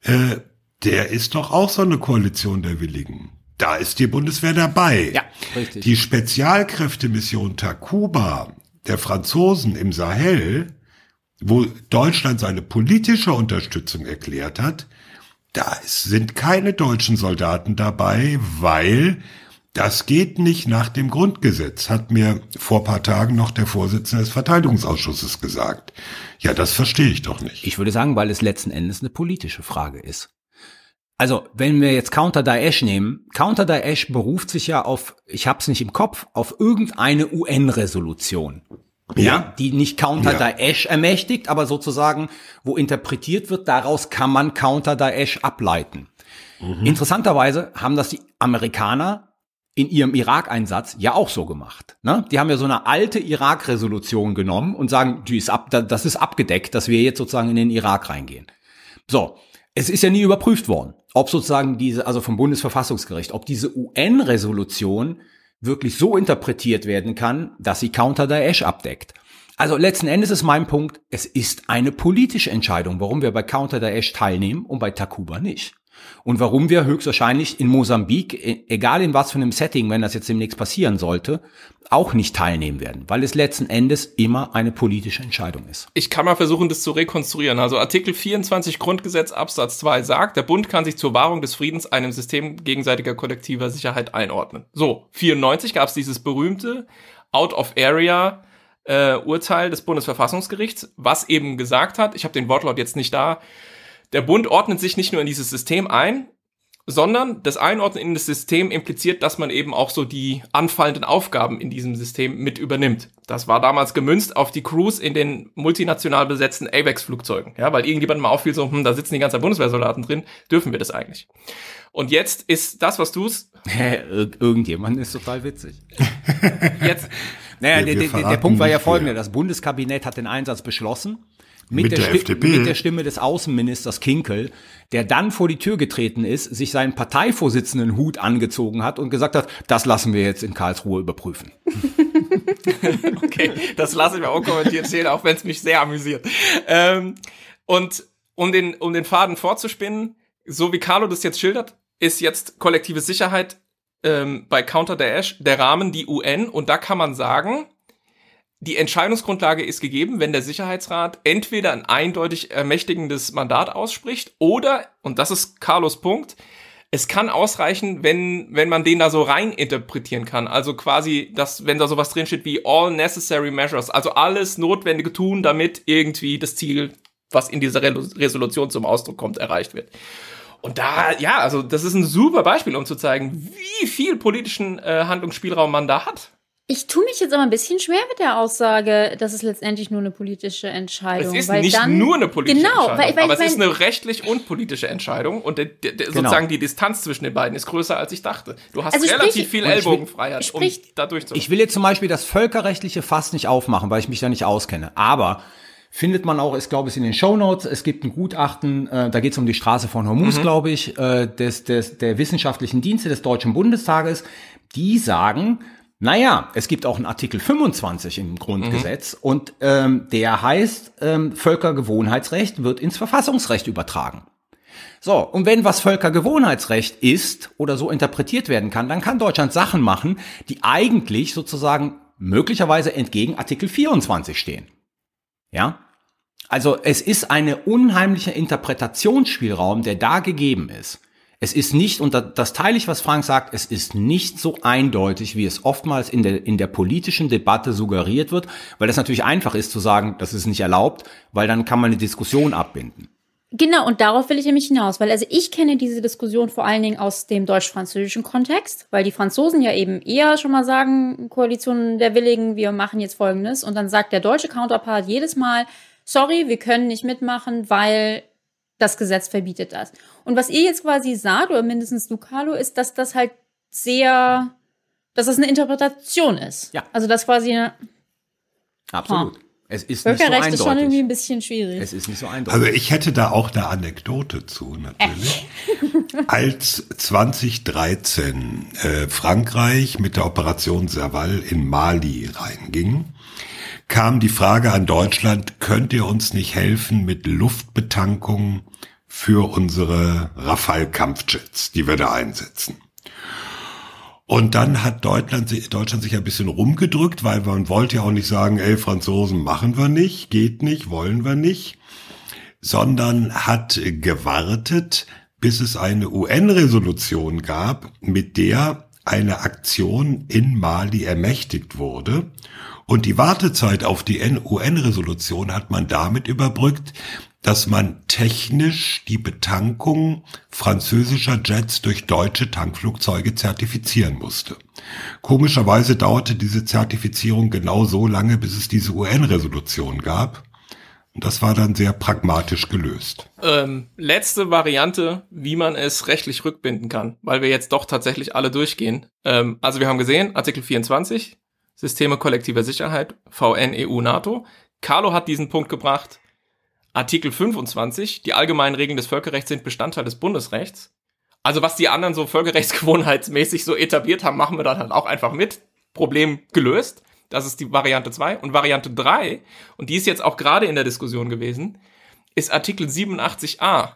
äh, der ist doch auch so eine Koalition der Willigen. Da ist die Bundeswehr dabei. Ja, richtig. Die Spezialkräftemission Takuba, der Franzosen im Sahel, wo Deutschland seine politische Unterstützung erklärt hat, da sind keine deutschen Soldaten dabei, weil das geht nicht nach dem Grundgesetz, hat mir vor paar Tagen noch der Vorsitzende des Verteidigungsausschusses gesagt. Ja, das verstehe ich doch nicht. Ich würde sagen, weil es letzten Endes eine politische Frage ist also wenn wir jetzt Counter Daesh nehmen, Counter Daesh beruft sich ja auf, ich habe es nicht im Kopf, auf irgendeine UN-Resolution. Ja. ja. die nicht Counter Daesh ermächtigt, aber sozusagen, wo interpretiert wird, daraus kann man Counter Daesh ableiten. Mhm. Interessanterweise haben das die Amerikaner in ihrem Irak-Einsatz ja auch so gemacht. Ne? Die haben ja so eine alte Irak-Resolution genommen und sagen, die ist ab, das ist abgedeckt, dass wir jetzt sozusagen in den Irak reingehen. So, es ist ja nie überprüft worden ob sozusagen diese, also vom Bundesverfassungsgericht, ob diese UN-Resolution wirklich so interpretiert werden kann, dass sie Counter-Daesh abdeckt. Also letzten Endes ist mein Punkt, es ist eine politische Entscheidung, warum wir bei Counter-Daesh teilnehmen und bei Takuba nicht und warum wir höchstwahrscheinlich in Mosambik, e, egal in was für einem Setting, wenn das jetzt demnächst passieren sollte, auch nicht teilnehmen werden, weil es letzten Endes immer eine politische Entscheidung ist. Ich kann mal versuchen, das zu rekonstruieren. Also Artikel 24 Grundgesetz Absatz 2 sagt, der Bund kann sich zur Wahrung des Friedens einem System gegenseitiger kollektiver Sicherheit einordnen. So, 94 gab es dieses berühmte Out of Area äh, Urteil des Bundesverfassungsgerichts, was eben gesagt hat, ich habe den Wortlaut jetzt nicht da, der Bund ordnet sich nicht nur in dieses System ein, sondern das Einordnen in das System impliziert, dass man eben auch so die anfallenden Aufgaben in diesem System mit übernimmt. Das war damals gemünzt auf die Crews in den multinational besetzten AVAX-Flugzeugen. E ja, weil irgendjemand mal auffiel, so, hm, da sitzen die ganzen Bundeswehrsoldaten drin, dürfen wir das eigentlich? Und jetzt ist das, was du's. *laughs* Hä, irgendjemand ist total witzig. Jetzt. *laughs* naja, wir, wir der, der Punkt war ja folgender. Das Bundeskabinett hat den Einsatz beschlossen mit, mit, der der FDP. mit, der, Stimme des Außenministers Kinkel, der dann vor die Tür getreten ist, sich seinen Parteivorsitzenden Hut angezogen hat und gesagt hat, das lassen wir jetzt in Karlsruhe überprüfen. *laughs* okay, das lasse ich mir auch kommentiert stehen, auch wenn es mich sehr amüsiert. Ähm, und um den, um den Faden vorzuspinnen, so wie Carlo das jetzt schildert, ist jetzt kollektive Sicherheit ähm, bei Counter Daesh der Rahmen die UN und da kann man sagen, die Entscheidungsgrundlage ist gegeben, wenn der Sicherheitsrat entweder ein eindeutig ermächtigendes Mandat ausspricht oder, und das ist Carlos Punkt, es kann ausreichen, wenn, wenn man den da so rein interpretieren kann. Also quasi, dass, wenn da sowas drinsteht wie all necessary measures, also alles Notwendige tun, damit irgendwie das Ziel, was in dieser Resolution zum Ausdruck kommt, erreicht wird. Und da, ja, also das ist ein super Beispiel, um zu zeigen, wie viel politischen äh, Handlungsspielraum man da hat. Ich tue mich jetzt aber ein bisschen schwer mit der Aussage, dass es letztendlich nur eine politische Entscheidung. ist. Es ist weil nicht dann, nur eine politische genau, Entscheidung, weil, weil aber es ist eine rechtlich und politische Entscheidung und de, de, de, genau. sozusagen die Distanz zwischen den beiden ist größer, als ich dachte. Du hast also relativ sprich, viel Ellbogenfreiheit, sprich, um da durchzukommen. Ich will jetzt zum Beispiel das völkerrechtliche Fass nicht aufmachen, weil ich mich da nicht auskenne. Aber findet man auch, ich glaube es in den Show Notes. Es gibt ein Gutachten, äh, da geht es um die Straße von Hormuz, mhm. glaube ich, äh, des, des, der wissenschaftlichen Dienste des Deutschen Bundestages. Die sagen, naja, es gibt auch einen Artikel 25 im Grundgesetz mhm. und ähm, der heißt, ähm, Völkergewohnheitsrecht wird ins Verfassungsrecht übertragen. So, und wenn was Völkergewohnheitsrecht ist oder so interpretiert werden kann, dann kann Deutschland Sachen machen, die eigentlich sozusagen möglicherweise entgegen Artikel 24 stehen. Ja? Also es ist eine unheimliche Interpretationsspielraum, der da gegeben ist. Es ist nicht, und das teile ich, was Frank sagt, es ist nicht so eindeutig, wie es oftmals in der, in der politischen Debatte suggeriert wird, weil das natürlich einfach ist zu sagen, das ist nicht erlaubt, weil dann kann man eine Diskussion abbinden. Genau, und darauf will ich nämlich hinaus, weil also ich kenne diese Diskussion vor allen Dingen aus dem deutsch-französischen Kontext, weil die Franzosen ja eben eher schon mal sagen, Koalition der Willigen, wir machen jetzt Folgendes. Und dann sagt der deutsche Counterpart jedes Mal, sorry, wir können nicht mitmachen, weil das Gesetz verbietet das. Und was ihr jetzt quasi sagt, oder mindestens du, Carlo, ist, dass das halt sehr, dass das eine Interpretation ist. Ja. Also das quasi eine. Absolut. Ha. Es ist Völkerrecht nicht so eindeutig. ist schon irgendwie ein bisschen schwierig. Es ist nicht so eindeutig. Also ich hätte da auch eine Anekdote zu, natürlich. Äh. *laughs* Als 2013 äh, Frankreich mit der Operation Serval in Mali reinging, kam die Frage an Deutschland, könnt ihr uns nicht helfen mit Luftbetankung für unsere Rafale-Kampfjets, die wir da einsetzen? Und dann hat Deutschland, Deutschland sich ein bisschen rumgedrückt, weil man wollte ja auch nicht sagen, ey, Franzosen machen wir nicht, geht nicht, wollen wir nicht, sondern hat gewartet, bis es eine UN-Resolution gab, mit der eine Aktion in Mali ermächtigt wurde. Und die Wartezeit auf die UN-Resolution hat man damit überbrückt, dass man technisch die Betankung französischer Jets durch deutsche Tankflugzeuge zertifizieren musste. Komischerweise dauerte diese Zertifizierung genau so lange, bis es diese UN-Resolution gab. Und das war dann sehr pragmatisch gelöst. Ähm, letzte Variante, wie man es rechtlich rückbinden kann, weil wir jetzt doch tatsächlich alle durchgehen. Ähm, also wir haben gesehen, Artikel 24, Systeme kollektiver Sicherheit, VN, EU, NATO. Carlo hat diesen Punkt gebracht. Artikel 25, die allgemeinen Regeln des Völkerrechts sind Bestandteil des Bundesrechts. Also was die anderen so völkerrechtsgewohnheitsmäßig so etabliert haben, machen wir dann halt auch einfach mit. Problem gelöst. Das ist die Variante 2. Und Variante 3, und die ist jetzt auch gerade in der Diskussion gewesen, ist Artikel 87a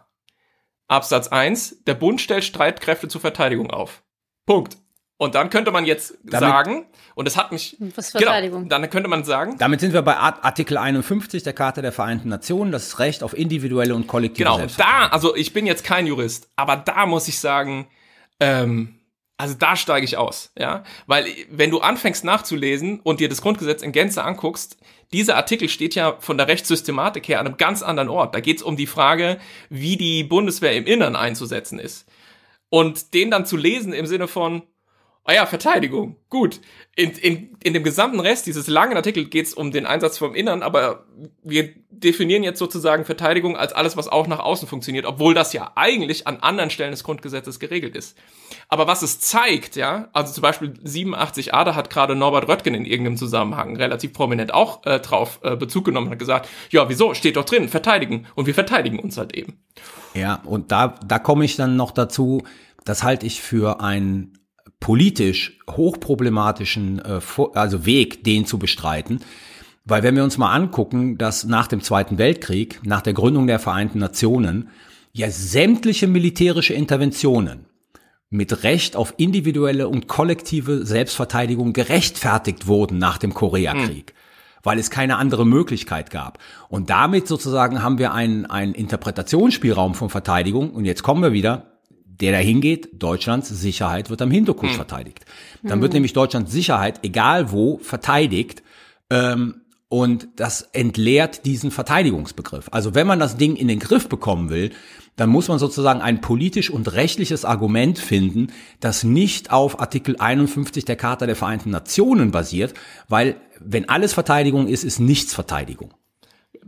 Absatz 1. Der Bund stellt Streitkräfte zur Verteidigung auf. Punkt. Und dann könnte man jetzt damit, sagen, und das hat mich. Hm, was genau, Verteidigung. Genau, dann könnte man sagen. Damit sind wir bei Artikel 51 der Charta der Vereinten Nationen, das Recht auf individuelle und kollektive Genau, da, also ich bin jetzt kein Jurist, aber da muss ich sagen, ähm, also da steige ich aus, ja. Weil wenn du anfängst nachzulesen und dir das Grundgesetz in Gänze anguckst, dieser Artikel steht ja von der Rechtssystematik her an einem ganz anderen Ort. Da geht es um die Frage, wie die Bundeswehr im Innern einzusetzen ist. Und den dann zu lesen im Sinne von, Ah ja, Verteidigung. Gut. In, in, in dem gesamten Rest dieses langen Artikels geht es um den Einsatz vom Innern, aber wir definieren jetzt sozusagen Verteidigung als alles, was auch nach außen funktioniert, obwohl das ja eigentlich an anderen Stellen des Grundgesetzes geregelt ist. Aber was es zeigt, ja, also zum Beispiel 87a, da hat gerade Norbert Röttgen in irgendeinem Zusammenhang relativ prominent auch äh, drauf äh, Bezug genommen und hat gesagt, ja, wieso, steht doch drin, verteidigen. Und wir verteidigen uns halt eben. Ja, und da, da komme ich dann noch dazu, das halte ich für ein politisch hochproblematischen äh, also Weg, den zu bestreiten. Weil wenn wir uns mal angucken, dass nach dem Zweiten Weltkrieg, nach der Gründung der Vereinten Nationen, ja sämtliche militärische Interventionen mit Recht auf individuelle und kollektive Selbstverteidigung gerechtfertigt wurden nach dem Koreakrieg, mhm. weil es keine andere Möglichkeit gab. Und damit sozusagen haben wir einen, einen Interpretationsspielraum von Verteidigung. Und jetzt kommen wir wieder der da hingeht, Deutschlands Sicherheit wird am Hindukusch hm. verteidigt. Dann wird hm. nämlich Deutschlands Sicherheit, egal wo, verteidigt. Ähm, und das entleert diesen Verteidigungsbegriff. Also wenn man das Ding in den Griff bekommen will, dann muss man sozusagen ein politisch und rechtliches Argument finden, das nicht auf Artikel 51 der Charta der Vereinten Nationen basiert, weil wenn alles Verteidigung ist, ist nichts Verteidigung.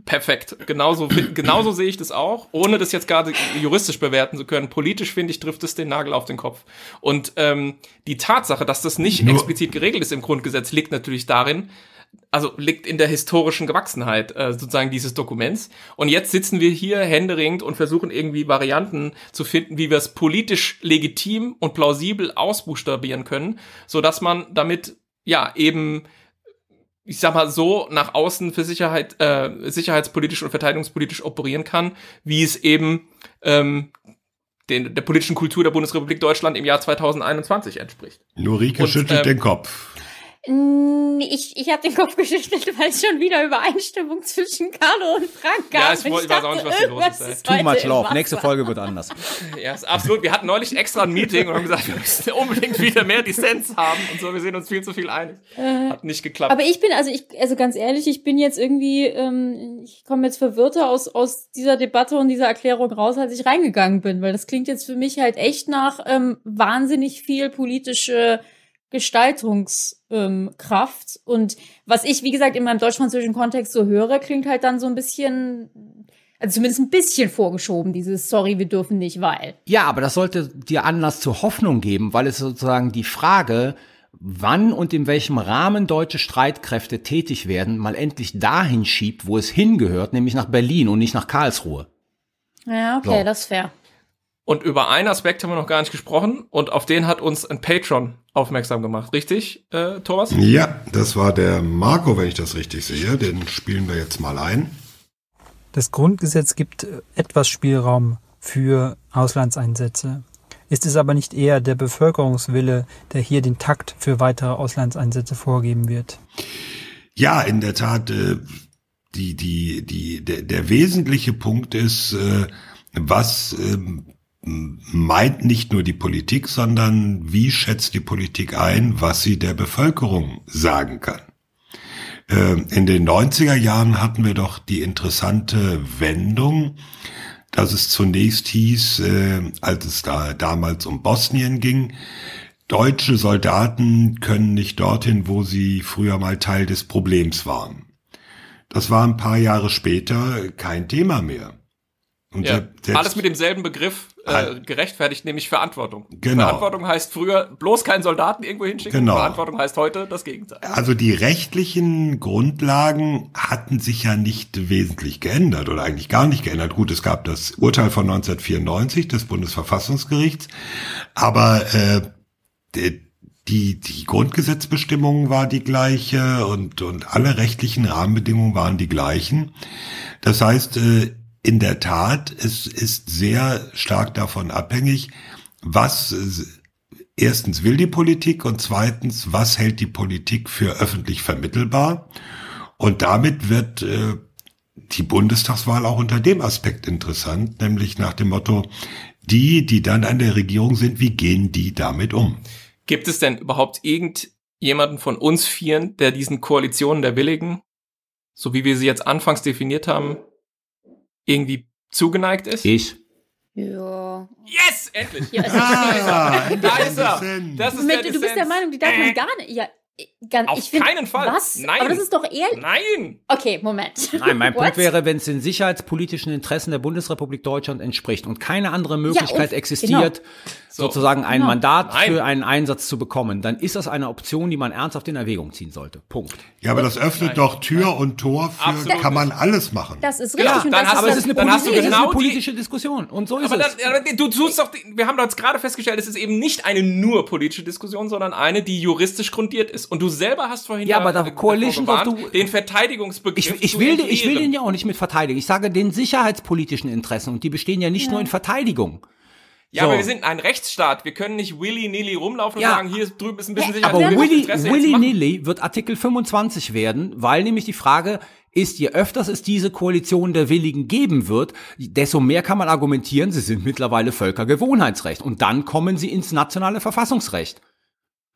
Perfekt. Genauso, genauso sehe ich das auch, ohne das jetzt gerade juristisch bewerten zu können. Politisch finde ich, trifft es den Nagel auf den Kopf. Und ähm, die Tatsache, dass das nicht Nur. explizit geregelt ist im Grundgesetz, liegt natürlich darin, also liegt in der historischen Gewachsenheit äh, sozusagen dieses Dokuments. Und jetzt sitzen wir hier händeringend und versuchen irgendwie Varianten zu finden, wie wir es politisch legitim und plausibel ausbuchstabieren können, so dass man damit ja eben ich sag mal so, nach außen für Sicherheit, äh, sicherheitspolitisch und verteidigungspolitisch operieren kann, wie es eben ähm, den, der politischen Kultur der Bundesrepublik Deutschland im Jahr 2021 entspricht. Lurike schüttelt ähm, den Kopf. Ich, ich habe den Kopf *laughs* geschüttelt, weil es schon wieder Übereinstimmung zwischen Carlo und Frank gab. Ja, ich, ich weiß auch nicht, was hier los ist. Too much love. Nächste Folge wird anders. *laughs* ja, ist absolut. Wir hatten neulich extra ein Meeting und haben gesagt, wir müssen unbedingt wieder mehr Dissens haben und so. Wir sehen uns viel zu viel einig. Äh, Hat nicht geklappt. Aber ich bin, also ich, also ganz ehrlich, ich bin jetzt irgendwie, ähm, ich komme jetzt verwirrter aus, aus dieser Debatte und dieser Erklärung raus, als ich reingegangen bin, weil das klingt jetzt für mich halt echt nach ähm, wahnsinnig viel politische Gestaltungskraft. und was ich, wie gesagt, in meinem deutsch-französischen Kontext so höre, klingt halt dann so ein bisschen also zumindest ein bisschen vorgeschoben, dieses Sorry, wir dürfen nicht, weil. Ja, aber das sollte dir Anlass zur Hoffnung geben, weil es sozusagen die Frage, wann und in welchem Rahmen deutsche Streitkräfte tätig werden, mal endlich dahin schiebt, wo es hingehört, nämlich nach Berlin und nicht nach Karlsruhe. Ja, okay, so. das ist fair. Und über einen Aspekt haben wir noch gar nicht gesprochen und auf den hat uns ein Patron aufmerksam gemacht, richtig, äh, Thomas? Ja, das war der Marco, wenn ich das richtig sehe. Den spielen wir jetzt mal ein. Das Grundgesetz gibt äh, etwas Spielraum für Auslandseinsätze. Ist es aber nicht eher der Bevölkerungswille, der hier den Takt für weitere Auslandseinsätze vorgeben wird? Ja, in der Tat. Äh, die, die, die, der, der wesentliche Punkt ist, äh, was ähm, meint nicht nur die Politik, sondern wie schätzt die Politik ein, was sie der Bevölkerung sagen kann. Ähm, in den 90er Jahren hatten wir doch die interessante Wendung, dass es zunächst hieß, äh, als es da damals um Bosnien ging, deutsche Soldaten können nicht dorthin, wo sie früher mal Teil des Problems waren. Das war ein paar Jahre später kein Thema mehr. Und ja. der, der Alles mit demselben Begriff äh, gerechtfertigt, nämlich Verantwortung. Genau. Verantwortung heißt früher bloß keinen Soldaten irgendwo hinschicken. Genau. Verantwortung heißt heute das Gegenteil. Also die rechtlichen Grundlagen hatten sich ja nicht wesentlich geändert oder eigentlich gar nicht geändert. Gut, es gab das Urteil von 1994 des Bundesverfassungsgerichts, aber äh, die, die Grundgesetzbestimmung war die gleiche und, und alle rechtlichen Rahmenbedingungen waren die gleichen. Das heißt, äh, in der Tat, es ist sehr stark davon abhängig, was erstens will die Politik und zweitens, was hält die Politik für öffentlich vermittelbar. Und damit wird äh, die Bundestagswahl auch unter dem Aspekt interessant, nämlich nach dem Motto, die, die dann an der Regierung sind, wie gehen die damit um? Gibt es denn überhaupt irgendjemanden von uns Vieren, der diesen Koalitionen der Willigen, so wie wir sie jetzt anfangs definiert haben, irgendwie zugeneigt ist? Ich. Ja. Yes, endlich. Ja, ah, da ist er. Das ist Moment, der du bist der Meinung, die darf man äh. gar nicht. Ja, Ganz, Auf find, keinen Fall. Was? Nein. Aber das ist doch ehrlich. Nein. Okay, Moment. Nein, mein *laughs* Punkt wäre, wenn es den sicherheitspolitischen Interessen der Bundesrepublik Deutschland entspricht und keine andere Möglichkeit ja, genau. existiert, genau. sozusagen so, ein genau. Mandat Nein. für einen Einsatz zu bekommen, dann ist das eine Option, die man ernsthaft in Erwägung ziehen sollte. Punkt. Ja, aber das öffnet Nein. doch Tür und Tor für, Absolut. kann man alles machen. Das ist richtig. Ja, und dann das hast, aber es ist eine, dann politische, genau eine politische Diskussion. Und so ist aber es. Dann, du tust doch, wir haben doch jetzt gerade festgestellt, es ist eben nicht eine nur politische Diskussion, sondern eine, die juristisch grundiert ist ist. Und du selber hast vorhin ja, aber da äh, Coalition gewarnt, du, den Verteidigungsbegriff. Ich, ich will, den, ich will den ja auch nicht mit verteidigen. Ich sage den sicherheitspolitischen Interessen und die bestehen ja nicht ja. nur in Verteidigung. Ja, so. aber wir sind ein Rechtsstaat. Wir können nicht willy-nilly rumlaufen ja. und sagen, hier drüben ist ein bisschen ja, sicher. Aber willy-nilly wird Artikel 25 werden, weil nämlich die Frage ist, je öfters es diese Koalition der Willigen geben wird, desto mehr kann man argumentieren, sie sind mittlerweile Völkergewohnheitsrecht. Und dann kommen sie ins nationale Verfassungsrecht.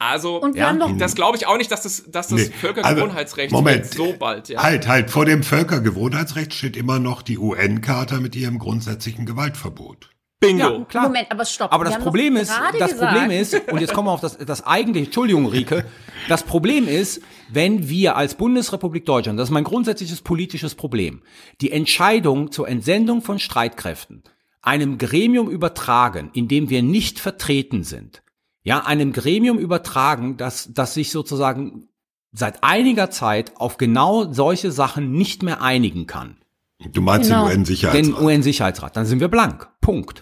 Also, ja, das glaube ich auch nicht, dass das, dass das nee. Also, Völkergewohnheitsrecht also, Moment. so bald. Ja. Halt, halt, vor dem Völkergewohnheitsrecht steht immer noch die UN-Charta mit ihrem grundsätzlichen Gewaltverbot. Bingo. Ja, klar. Moment, aber stopp. Aber das Problem ist, das gesagt. Problem ist, und jetzt kommen wir auf das, das eigentliche, Entschuldigung, Rike, das Problem ist, wenn wir als Bundesrepublik Deutschland, das ist mein grundsätzliches politisches Problem, die Entscheidung zur Entsendung von Streitkräften einem Gremium übertragen, in dem wir nicht vertreten sind, ja, einem Gremium übertragen, dass dass sich sozusagen seit einiger Zeit auf genau solche Sachen nicht mehr einigen kann. Du meinst genau. den UN-Sicherheitsrat? Den UN-Sicherheitsrat, dann sind wir blank. Punkt.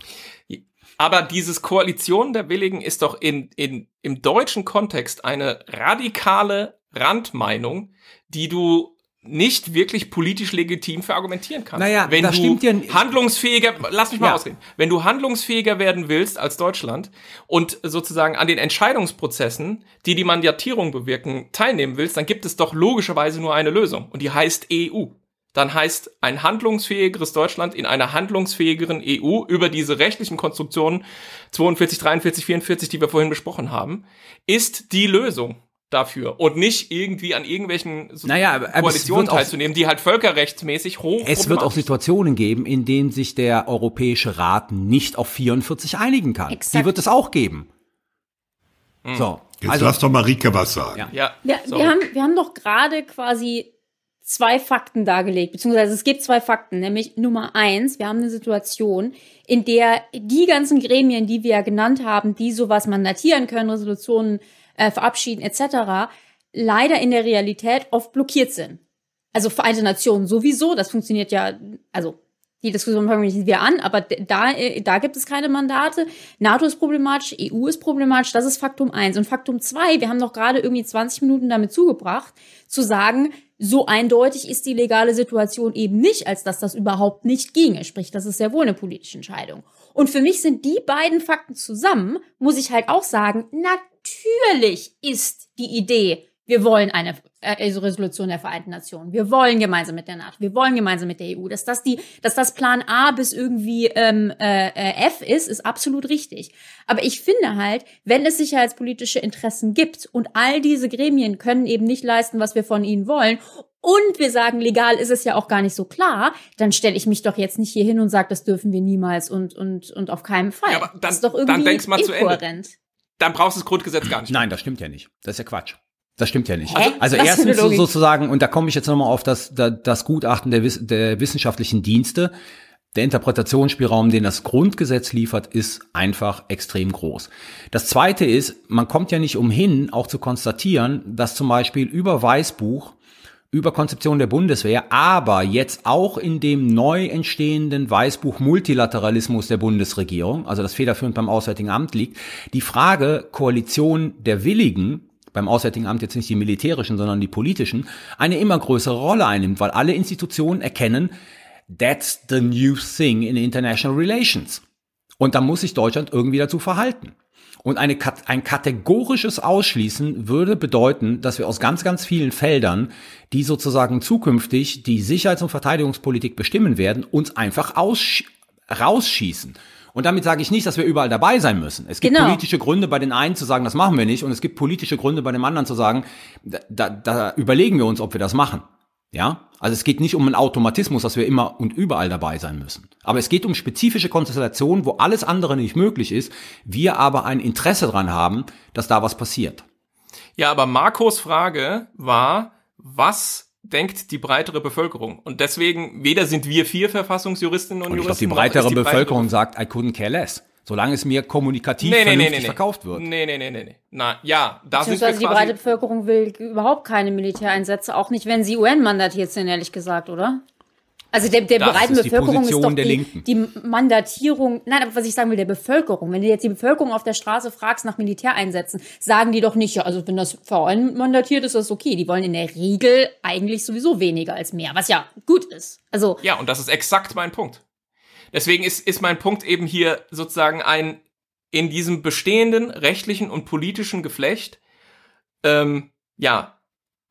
Aber dieses Koalition der Willigen ist doch in, in, im deutschen Kontext eine radikale Randmeinung, die du nicht wirklich politisch legitim verargumentieren kannst. Naja, wenn das du stimmt ja handlungsfähiger, lass mich mal ja. ausreden, wenn du handlungsfähiger werden willst als Deutschland und sozusagen an den Entscheidungsprozessen, die die Mandatierung bewirken, teilnehmen willst, dann gibt es doch logischerweise nur eine Lösung und die heißt EU. Dann heißt ein handlungsfähigeres Deutschland in einer handlungsfähigeren EU über diese rechtlichen Konstruktionen 42, 43, 44, die wir vorhin besprochen haben, ist die Lösung dafür und nicht irgendwie an irgendwelchen so naja, Koalitionen teilzunehmen, die halt völkerrechtsmäßig hoch. Es wird auch Situationen geben, in denen sich der Europäische Rat nicht auf 44 einigen kann. Exakt. Die wird es auch geben. Hm. So. Jetzt also, lass doch mal Rieke was sagen. Ja, ja. ja wir, haben, wir haben doch gerade quasi zwei Fakten dargelegt, beziehungsweise es gibt zwei Fakten, nämlich Nummer eins, wir haben eine Situation, in der die ganzen Gremien, die wir ja genannt haben, die sowas mandatieren können, Resolutionen äh, verabschieden etc., leider in der Realität oft blockiert sind. Also Vereinte Nationen sowieso, das funktioniert ja, also die Diskussion fangen wir nicht wieder an, aber da, äh, da gibt es keine Mandate. NATO ist problematisch, EU ist problematisch, das ist Faktum eins Und Faktum zwei wir haben doch gerade irgendwie 20 Minuten damit zugebracht, zu sagen, so eindeutig ist die legale Situation eben nicht, als dass das überhaupt nicht ginge. Sprich, das ist sehr wohl eine politische Entscheidung. Und für mich sind die beiden Fakten zusammen, muss ich halt auch sagen, na natürlich ist die Idee, wir wollen eine äh, also Resolution der Vereinten Nationen. Wir wollen gemeinsam mit der NATO. Wir wollen gemeinsam mit der EU. Dass das die, dass das Plan A bis irgendwie ähm, äh, äh, F ist, ist absolut richtig. Aber ich finde halt, wenn es sicherheitspolitische Interessen gibt und all diese Gremien können eben nicht leisten, was wir von ihnen wollen. Und wir sagen, legal ist es ja auch gar nicht so klar, dann stelle ich mich doch jetzt nicht hier hin und sage, das dürfen wir niemals und, und, und auf keinen Fall. Ja, aber dann, das ist doch irgendwie dann mal inkohärent. Zu Ende dann brauchst du das Grundgesetz gar nicht. Nein, das stimmt ja nicht. Das ist ja Quatsch. Das stimmt ja nicht. Hä? Also, also Was erstens sozusagen, und da komme ich jetzt nochmal auf das, das Gutachten der, der wissenschaftlichen Dienste, der Interpretationsspielraum, den das Grundgesetz liefert, ist einfach extrem groß. Das Zweite ist, man kommt ja nicht umhin, auch zu konstatieren, dass zum Beispiel über Weißbuch über Konzeption der Bundeswehr, aber jetzt auch in dem neu entstehenden Weißbuch Multilateralismus der Bundesregierung, also das federführend beim Auswärtigen Amt liegt, die Frage Koalition der Willigen beim Auswärtigen Amt jetzt nicht die militärischen, sondern die politischen, eine immer größere Rolle einnimmt, weil alle Institutionen erkennen, that's the new thing in international relations. Und da muss sich Deutschland irgendwie dazu verhalten. Und eine, ein kategorisches Ausschließen würde bedeuten, dass wir aus ganz, ganz vielen Feldern, die sozusagen zukünftig die Sicherheits- und Verteidigungspolitik bestimmen werden, uns einfach aus, rausschießen. Und damit sage ich nicht, dass wir überall dabei sein müssen. Es gibt genau. politische Gründe bei den einen zu sagen, das machen wir nicht. Und es gibt politische Gründe bei dem anderen zu sagen, da, da überlegen wir uns, ob wir das machen. Ja, also es geht nicht um einen Automatismus, dass wir immer und überall dabei sein müssen. Aber es geht um spezifische Konstellationen, wo alles andere nicht möglich ist, wir aber ein Interesse dran haben, dass da was passiert. Ja, aber Marcos Frage war, was denkt die breitere Bevölkerung. Und deswegen, weder sind wir vier Verfassungsjuristinnen und, und ich Juristen. Ich glaube, die breitere die Bevölkerung breitere sagt, I couldn't care less. Solange es mir kommunikativ nee, vernünftig nee, nee, verkauft wird. Nee, nee, nee, nee, nee. Na, ja, da sind wir die breite Bevölkerung will überhaupt keine Militäreinsätze, auch nicht, wenn sie UN-mandatiert sind, ehrlich gesagt, oder? Also der, der breiten ist Bevölkerung ist doch die, die, Mandatierung, nein, aber was ich sagen will, der Bevölkerung. Wenn du jetzt die Bevölkerung auf der Straße fragst nach Militäreinsätzen, sagen die doch nicht, ja, also wenn das VN mandatiert ist, das ist okay. Die wollen in der Regel eigentlich sowieso weniger als mehr, was ja gut ist. Also Ja, und das ist exakt mein Punkt. Deswegen ist, ist mein Punkt eben hier sozusagen ein in diesem bestehenden rechtlichen und politischen Geflecht, ähm, ja,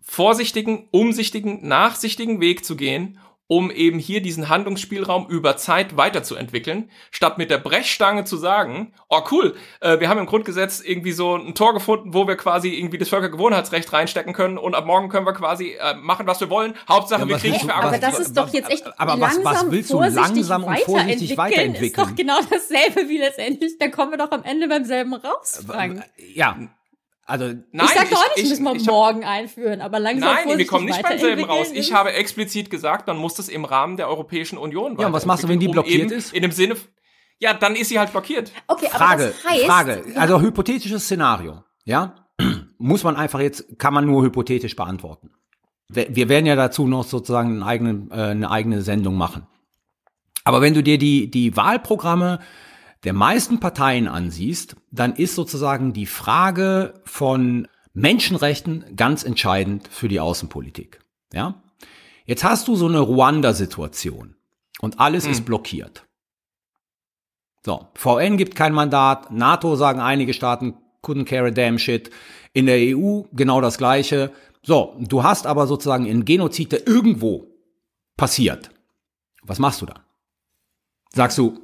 vorsichtigen, umsichtigen, nachsichtigen Weg zu gehen um eben hier diesen Handlungsspielraum über Zeit weiterzuentwickeln, statt mit der Brechstange zu sagen, oh cool, äh, wir haben im Grundgesetz irgendwie so ein Tor gefunden, wo wir quasi irgendwie das Völkergewohnheitsrecht reinstecken können und ab morgen können wir quasi äh, machen, was wir wollen. Hauptsache, ja, wir kriegen für Aber das ist doch jetzt echt aber was, langsam, was willst du langsam und vorsichtig weiterentwickeln? Das Ist doch genau dasselbe wie letztendlich, da kommen wir doch am Ende beim selben raus, Frank. Ja, also nein, ich sag doch nicht, ich, müssen wir ich, morgen hab, einführen, aber langsam. Nein, wir kommen nicht beim selben raus. Ich habe explizit gesagt, man muss das im Rahmen der Europäischen Union Ja, und was machst du, wenn die blockiert um ist? In dem Sinne, ja, dann ist sie halt blockiert. Okay, Frage, aber heißt, Frage, ja. also hypothetisches Szenario, ja, *clears throat* muss man einfach jetzt, kann man nur hypothetisch beantworten. Wir werden ja dazu noch sozusagen eine eigene, äh, eine eigene Sendung machen. Aber wenn du dir die, die Wahlprogramme der meisten Parteien ansiehst, dann ist sozusagen die Frage von Menschenrechten ganz entscheidend für die Außenpolitik. Ja? Jetzt hast du so eine Ruanda-Situation und alles hm. ist blockiert. So, VN gibt kein Mandat, NATO sagen einige Staaten couldn't care a damn shit, in der EU genau das gleiche. So, du hast aber sozusagen einen Genozid, der irgendwo passiert. Was machst du dann? sagst du,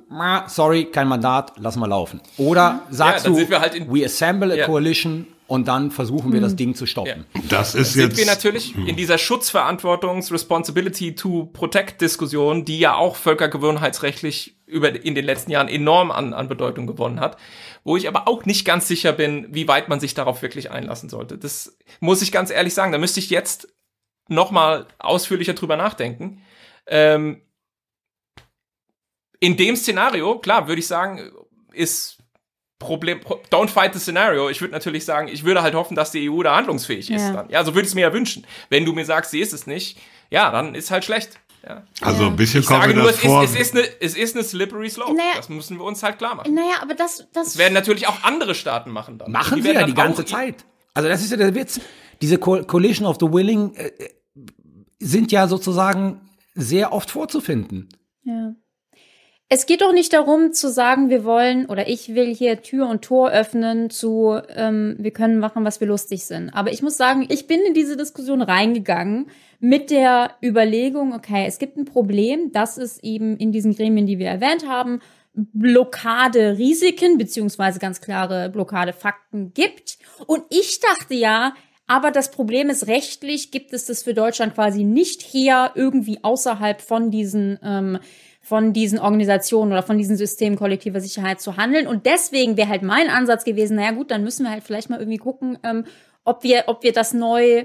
sorry, kein Mandat, lass mal laufen. Oder sagst ja, du, halt we assemble a ja. coalition und dann versuchen wir, das mhm. Ding zu stoppen. Ja. Das ist sind jetzt. Sind wir natürlich hm. in dieser Schutzverantwortungs-Responsibility-to-Protect-Diskussion, die ja auch völkergewohnheitsrechtlich über, in den letzten Jahren enorm an, an Bedeutung gewonnen hat, wo ich aber auch nicht ganz sicher bin, wie weit man sich darauf wirklich einlassen sollte. Das muss ich ganz ehrlich sagen, da müsste ich jetzt nochmal ausführlicher drüber nachdenken. Ähm, in dem Szenario, klar, würde ich sagen, ist Problem, don't fight the scenario. Ich würde natürlich sagen, ich würde halt hoffen, dass die EU da handlungsfähig ja. ist dann. Ja, so würde ich es mir ja wünschen. Wenn du mir sagst, sie ist es nicht, ja, dann ist halt schlecht. Ja. Also ein bisschen ich kommen wir nur, das es vor. Ist, es, ist eine, es ist eine slippery slope. Naja, das müssen wir uns halt klar machen. Naja, aber das, das, das werden natürlich auch andere Staaten machen dann. Machen sie ja die ganze Zeit. Also das ist ja der Witz. Diese Coalition of the Willing äh, äh, sind ja sozusagen sehr oft vorzufinden. Ja es geht doch nicht darum zu sagen, wir wollen oder ich will hier Tür und Tor öffnen zu, ähm, wir können machen, was wir lustig sind. Aber ich muss sagen, ich bin in diese Diskussion reingegangen mit der Überlegung, okay, es gibt ein Problem, das ist eben in diesen Gremien, die wir erwähnt haben, Blockade Risiken beziehungsweise ganz klare Blockade Fakten gibt. Und ich dachte ja, aber das Problem ist rechtlich gibt es das für Deutschland quasi nicht her, irgendwie außerhalb von diesen ähm, von diesen Organisationen oder von diesen Systemen kollektiver Sicherheit zu handeln. Und deswegen wäre halt mein Ansatz gewesen, naja gut, dann müssen wir halt vielleicht mal irgendwie gucken, ähm, ob, wir, ob wir das neu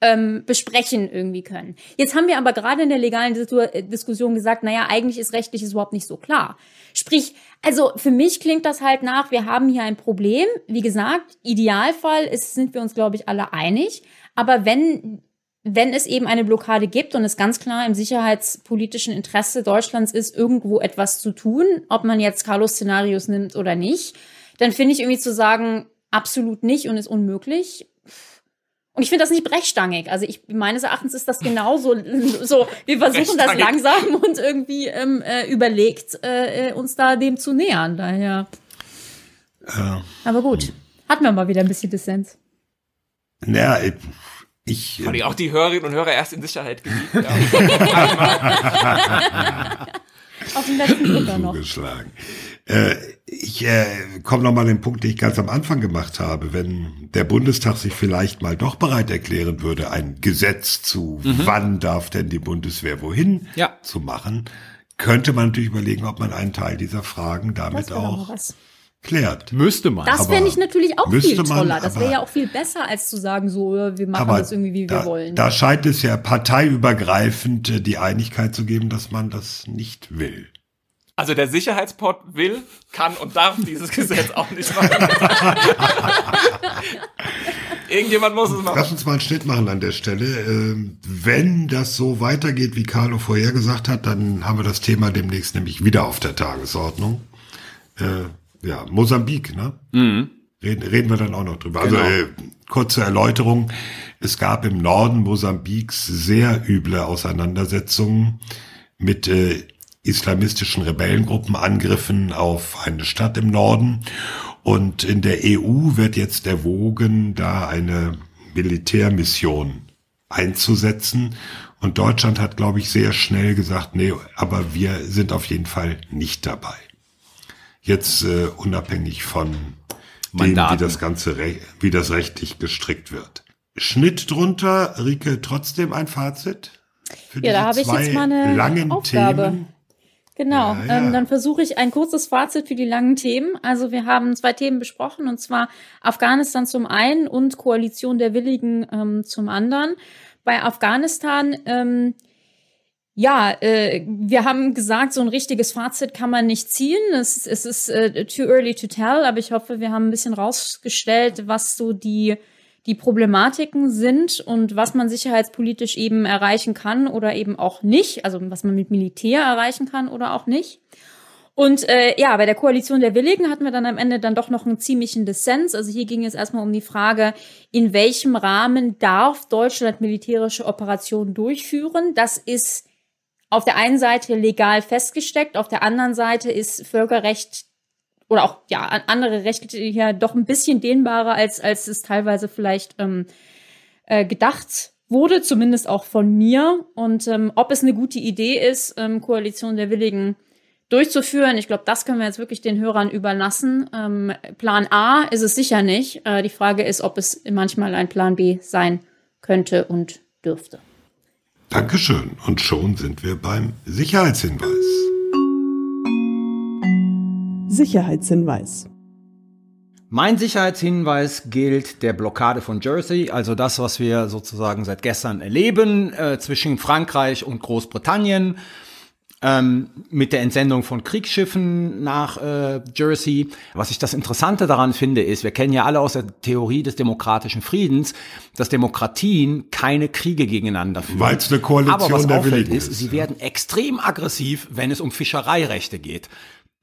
ähm, besprechen irgendwie können. Jetzt haben wir aber gerade in der legalen äh, Diskussion gesagt, naja, eigentlich ist rechtliches überhaupt nicht so klar. Sprich, also für mich klingt das halt nach, wir haben hier ein Problem. Wie gesagt, Idealfall ist, sind wir uns, glaube ich, alle einig. Aber wenn wenn es eben eine Blockade gibt und es ganz klar im sicherheitspolitischen Interesse Deutschlands ist, irgendwo etwas zu tun, ob man jetzt Carlos Szenarios nimmt oder nicht, dann finde ich irgendwie zu sagen, absolut nicht und ist unmöglich. Und ich finde das nicht brechstangig. Also ich meines Erachtens ist das genauso so. Wir versuchen das langsam und irgendwie ähm, äh, überlegt, äh, äh, uns da dem zu nähern. Daher. Ja. Aber gut, hatten wir mal wieder ein bisschen Dissens. Ja, ich, Fand ich ähm, auch die Hörerinnen und Hörer erst in Sicherheit geliebt. Ja. *laughs* Auf den letzten noch. Zugeschlagen. Äh, ich äh, komme nochmal an den Punkt, den ich ganz am Anfang gemacht habe. Wenn der Bundestag sich vielleicht mal doch bereit erklären würde, ein Gesetz zu, mhm. wann darf denn die Bundeswehr wohin ja. zu machen, könnte man natürlich überlegen, ob man einen Teil dieser Fragen damit auch klärt. Müsste man. Das wäre nicht natürlich auch viel toller. Man, das wäre ja auch viel besser, als zu sagen, so, äh, wir machen das irgendwie, wie da, wir wollen. Da scheint es ja parteiübergreifend äh, die Einigkeit zu geben, dass man das nicht will. Also der Sicherheitspot will, kann und darf dieses *laughs* Gesetz auch nicht machen. *laughs* Irgendjemand muss es machen. Lass uns mal einen Schnitt machen an der Stelle. Ähm, wenn das so weitergeht, wie Carlo vorher gesagt hat, dann haben wir das Thema demnächst nämlich wieder auf der Tagesordnung. Äh, ja, Mosambik, ne? Mhm. Reden, reden wir dann auch noch drüber. Also, genau. Also äh, kurze Erläuterung. Es gab im Norden Mosambiks sehr üble Auseinandersetzungen mit äh, islamistischen Rebellengruppen, Angriffen auf eine Stadt im Norden. Und in der EU wird jetzt erwogen, da eine Militärmission einzusetzen. Und Deutschland hat, glaube ich, sehr schnell gesagt, nee, aber wir sind auf jeden Fall nicht dabei. Jetzt äh, unabhängig von Mandaten. dem, wie das Ganze wie das rechtlich gestrickt wird. Schnitt drunter, Rike, trotzdem ein Fazit? Für ja, da habe ich jetzt mal eine langen Aufgabe. Themen. Genau, ja, ja. Ähm, dann versuche ich ein kurzes Fazit für die langen Themen. Also wir haben zwei Themen besprochen, und zwar Afghanistan zum einen und Koalition der Willigen ähm, zum anderen. Bei Afghanistan ähm, ja, äh, wir haben gesagt, so ein richtiges Fazit kann man nicht ziehen. Es, es ist äh, too early to tell, aber ich hoffe, wir haben ein bisschen rausgestellt, was so die, die Problematiken sind und was man sicherheitspolitisch eben erreichen kann oder eben auch nicht. Also was man mit Militär erreichen kann oder auch nicht. Und äh, ja, bei der Koalition der Willigen hatten wir dann am Ende dann doch noch einen ziemlichen Dissens. Also hier ging es erstmal um die Frage, in welchem Rahmen darf Deutschland militärische Operationen durchführen? Das ist auf der einen Seite legal festgesteckt, auf der anderen Seite ist Völkerrecht oder auch ja andere Rechte ja doch ein bisschen dehnbarer als als es teilweise vielleicht ähm, äh, gedacht wurde, zumindest auch von mir. Und ähm, ob es eine gute Idee ist, ähm, Koalition der Willigen durchzuführen, ich glaube, das können wir jetzt wirklich den Hörern überlassen. Ähm, Plan A ist es sicher nicht. Äh, die Frage ist, ob es manchmal ein Plan B sein könnte und dürfte. Dankeschön und schon sind wir beim Sicherheitshinweis. Sicherheitshinweis. Mein Sicherheitshinweis gilt der Blockade von Jersey, also das, was wir sozusagen seit gestern erleben äh, zwischen Frankreich und Großbritannien ähm, mit der Entsendung von Kriegsschiffen nach äh, Jersey. Was ich das Interessante daran finde, ist, wir kennen ja alle aus der Theorie des demokratischen Friedens, dass Demokratien keine Kriege gegeneinander führen. Weil es eine Koalition Aber was der Willigen ist. ist sie ja. werden extrem aggressiv, wenn es um Fischereirechte geht.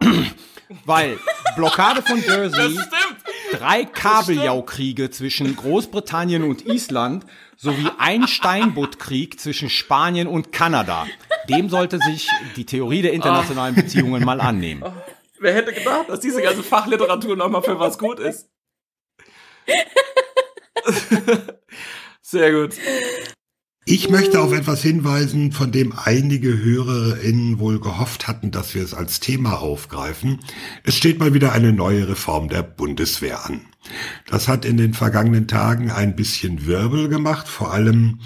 *clears throat* Weil Blockade von Jersey, drei Kabeljaukriege zwischen Großbritannien und Island sowie ein Steinbuttkrieg zwischen Spanien und Kanada. Dem sollte sich die Theorie der internationalen ah. Beziehungen mal annehmen. Oh. Wer hätte gedacht, dass diese ganze Fachliteratur nochmal für was gut ist? *laughs* Sehr gut. Ich möchte auf etwas hinweisen, von dem einige HörerInnen wohl gehofft hatten, dass wir es als Thema aufgreifen. Es steht mal wieder eine neue Reform der Bundeswehr an. Das hat in den vergangenen Tagen ein bisschen Wirbel gemacht, vor allem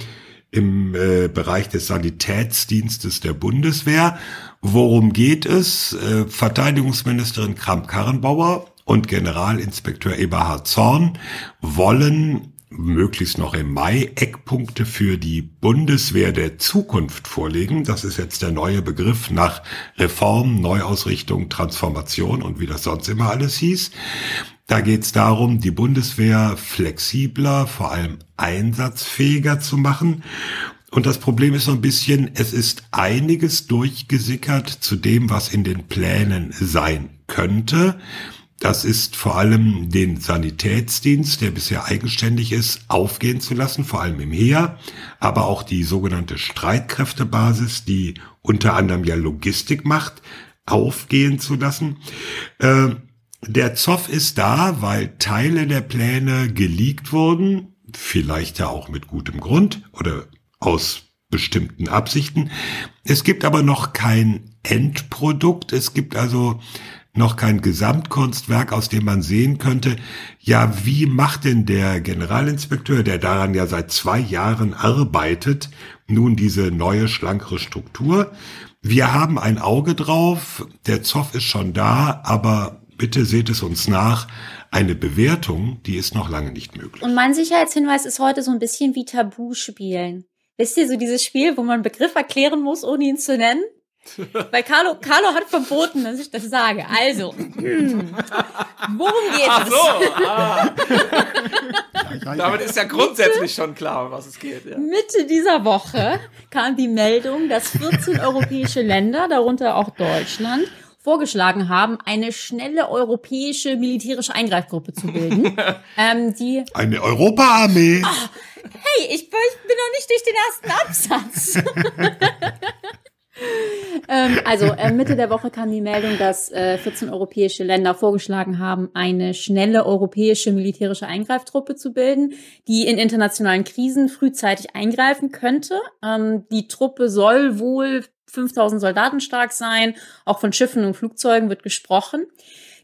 im äh, Bereich des Sanitätsdienstes der Bundeswehr. Worum geht es? Äh, Verteidigungsministerin Kramp-Karrenbauer und Generalinspekteur Eberhard Zorn wollen möglichst noch im Mai Eckpunkte für die Bundeswehr der Zukunft vorlegen. Das ist jetzt der neue Begriff nach Reform, Neuausrichtung, Transformation und wie das sonst immer alles hieß. Da geht es darum, die Bundeswehr flexibler, vor allem einsatzfähiger zu machen. Und das Problem ist so ein bisschen, es ist einiges durchgesickert zu dem, was in den Plänen sein könnte. Das ist vor allem den Sanitätsdienst, der bisher eigenständig ist, aufgehen zu lassen, vor allem im Heer, aber auch die sogenannte Streitkräftebasis, die unter anderem ja Logistik macht, aufgehen zu lassen. Ähm der Zoff ist da, weil Teile der Pläne geleakt wurden, vielleicht ja auch mit gutem Grund oder aus bestimmten Absichten. Es gibt aber noch kein Endprodukt, es gibt also noch kein Gesamtkunstwerk, aus dem man sehen könnte, ja, wie macht denn der Generalinspekteur, der daran ja seit zwei Jahren arbeitet, nun diese neue, schlankere Struktur? Wir haben ein Auge drauf, der Zoff ist schon da, aber bitte seht es uns nach, eine Bewertung, die ist noch lange nicht möglich. Und mein Sicherheitshinweis ist heute so ein bisschen wie Tabu spielen. Wisst ihr, so dieses Spiel, wo man einen Begriff erklären muss, ohne ihn zu nennen? *laughs* Weil Carlo, Carlo hat verboten, dass ich das sage. Also, hm, *laughs* worum geht es? Ach so, ah. Damit ist ja grundsätzlich schon klar, um was es geht. Ja. Mitte dieser Woche kam die Meldung, dass 14 europäische Länder, darunter auch Deutschland, vorgeschlagen haben, eine schnelle europäische militärische Eingreifgruppe zu bilden. *laughs* ähm, die eine Europaarmee. Oh, hey, ich, ich bin noch nicht durch den ersten Absatz. *laughs* ähm, also äh, Mitte der Woche kam die Meldung, dass äh, 14 europäische Länder vorgeschlagen haben, eine schnelle europäische militärische Eingreiftruppe zu bilden, die in internationalen Krisen frühzeitig eingreifen könnte. Ähm, die Truppe soll wohl 5000 Soldaten stark sein. Auch von Schiffen und Flugzeugen wird gesprochen.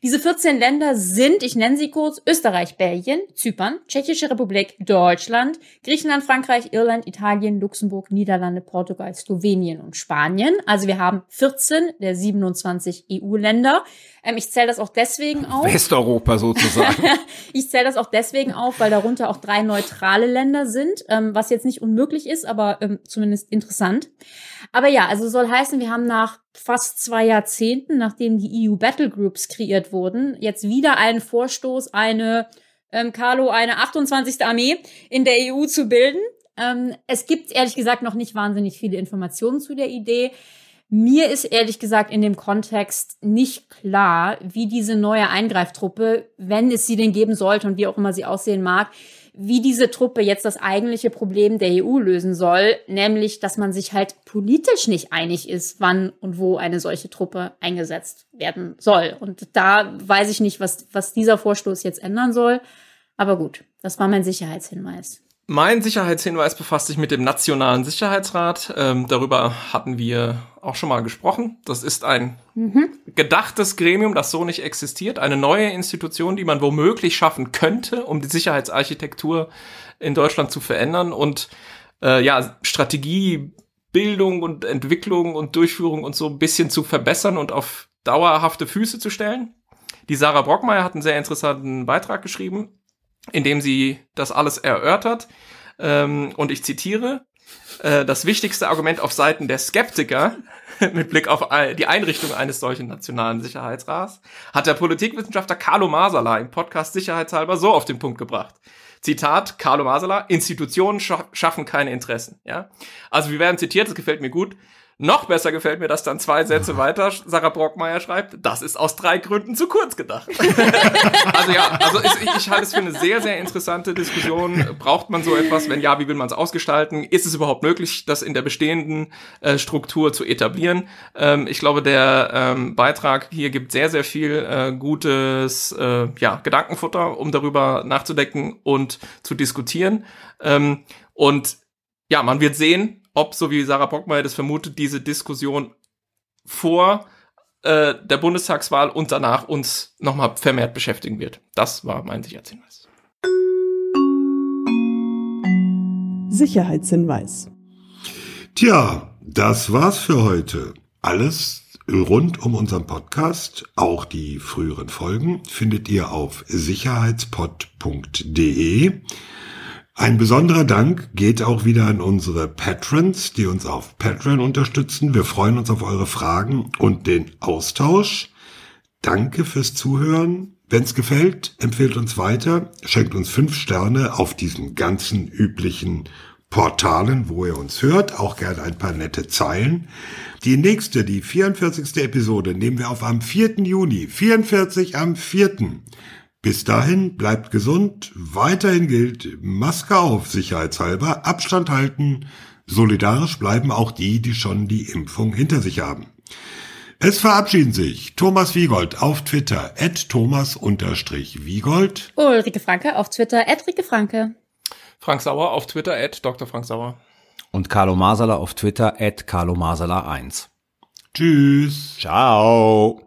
Diese 14 Länder sind, ich nenne sie kurz, Österreich, Belgien, Zypern, Tschechische Republik, Deutschland, Griechenland, Frankreich, Irland, Italien, Luxemburg, Niederlande, Portugal, Slowenien und Spanien. Also wir haben 14 der 27 EU-Länder. Ähm, ich zähle das auch deswegen auf. Westeuropa sozusagen. *laughs* ich zähle das auch deswegen auf, weil darunter auch drei neutrale Länder sind, ähm, was jetzt nicht unmöglich ist, aber ähm, zumindest interessant. Aber ja, also soll heißen, wir haben nach fast zwei Jahrzehnten, nachdem die EU Battlegroups kreiert wurden, jetzt wieder einen Vorstoß, eine, ähm, Carlo, eine 28. Armee in der EU zu bilden. Ähm, es gibt ehrlich gesagt noch nicht wahnsinnig viele Informationen zu der Idee. Mir ist ehrlich gesagt in dem Kontext nicht klar, wie diese neue Eingreiftruppe, wenn es sie denn geben sollte und wie auch immer sie aussehen mag, wie diese Truppe jetzt das eigentliche Problem der EU lösen soll, nämlich dass man sich halt politisch nicht einig ist, wann und wo eine solche Truppe eingesetzt werden soll. Und da weiß ich nicht, was, was dieser Vorstoß jetzt ändern soll. Aber gut, das war mein Sicherheitshinweis. Mein Sicherheitshinweis befasst sich mit dem Nationalen Sicherheitsrat. Ähm, darüber hatten wir auch schon mal gesprochen. Das ist ein mhm. gedachtes Gremium, das so nicht existiert. Eine neue Institution, die man womöglich schaffen könnte, um die Sicherheitsarchitektur in Deutschland zu verändern und äh, ja, Strategie, Bildung und Entwicklung und Durchführung und so ein bisschen zu verbessern und auf dauerhafte Füße zu stellen. Die Sarah Brockmeier hat einen sehr interessanten Beitrag geschrieben in dem sie das alles erörtert. Ähm, und ich zitiere, äh, das wichtigste Argument auf Seiten der Skeptiker *laughs* mit Blick auf die Einrichtung eines solchen nationalen Sicherheitsrats hat der Politikwissenschaftler Carlo Masala im Podcast Sicherheitshalber so auf den Punkt gebracht. Zitat Carlo Masala, Institutionen schaffen keine Interessen. Ja? Also wir werden zitiert, das gefällt mir gut. Noch besser gefällt mir, dass dann zwei Sätze *laughs* weiter Sarah Brockmeier schreibt, das ist aus drei Gründen zu kurz gedacht. *laughs* also ja, also ist, ich, ich halte es für eine sehr, sehr interessante Diskussion. Braucht man so etwas? Wenn ja, wie will man es ausgestalten? Ist es überhaupt möglich, das in der bestehenden äh, Struktur zu etablieren? Ähm, ich glaube, der ähm, Beitrag hier gibt sehr, sehr viel äh, gutes äh, ja, Gedankenfutter, um darüber nachzudenken und zu diskutieren. Ähm, und ja, man wird sehen, ob, so wie Sarah Bockmeier das vermutet, diese Diskussion vor äh, der Bundestagswahl und danach uns nochmal vermehrt beschäftigen wird. Das war mein Sicherheitshinweis. Sicherheitshinweis. Tja, das war's für heute. Alles rund um unseren Podcast, auch die früheren Folgen, findet ihr auf sicherheitspod.de. Ein besonderer Dank geht auch wieder an unsere Patrons, die uns auf Patreon unterstützen. Wir freuen uns auf eure Fragen und den Austausch. Danke fürs Zuhören. Wenn's gefällt, empfehlt uns weiter, schenkt uns fünf Sterne auf diesen ganzen üblichen Portalen, wo ihr uns hört, auch gerne ein paar nette Zeilen. Die nächste, die 44. Episode, nehmen wir auf am 4. Juni. 44 am 4. Bis dahin bleibt gesund, weiterhin gilt Maske auf, sicherheitshalber, Abstand halten, solidarisch bleiben auch die, die schon die Impfung hinter sich haben. Es verabschieden sich Thomas Wiegold auf Twitter at thomas-wiegold. Ulrike Franke auf Twitter at Rike Franke. Frank Sauer auf Twitter at Dr. Frank Sauer. Und Carlo Masala auf Twitter at Carlo Masala 1. Tschüss. Ciao.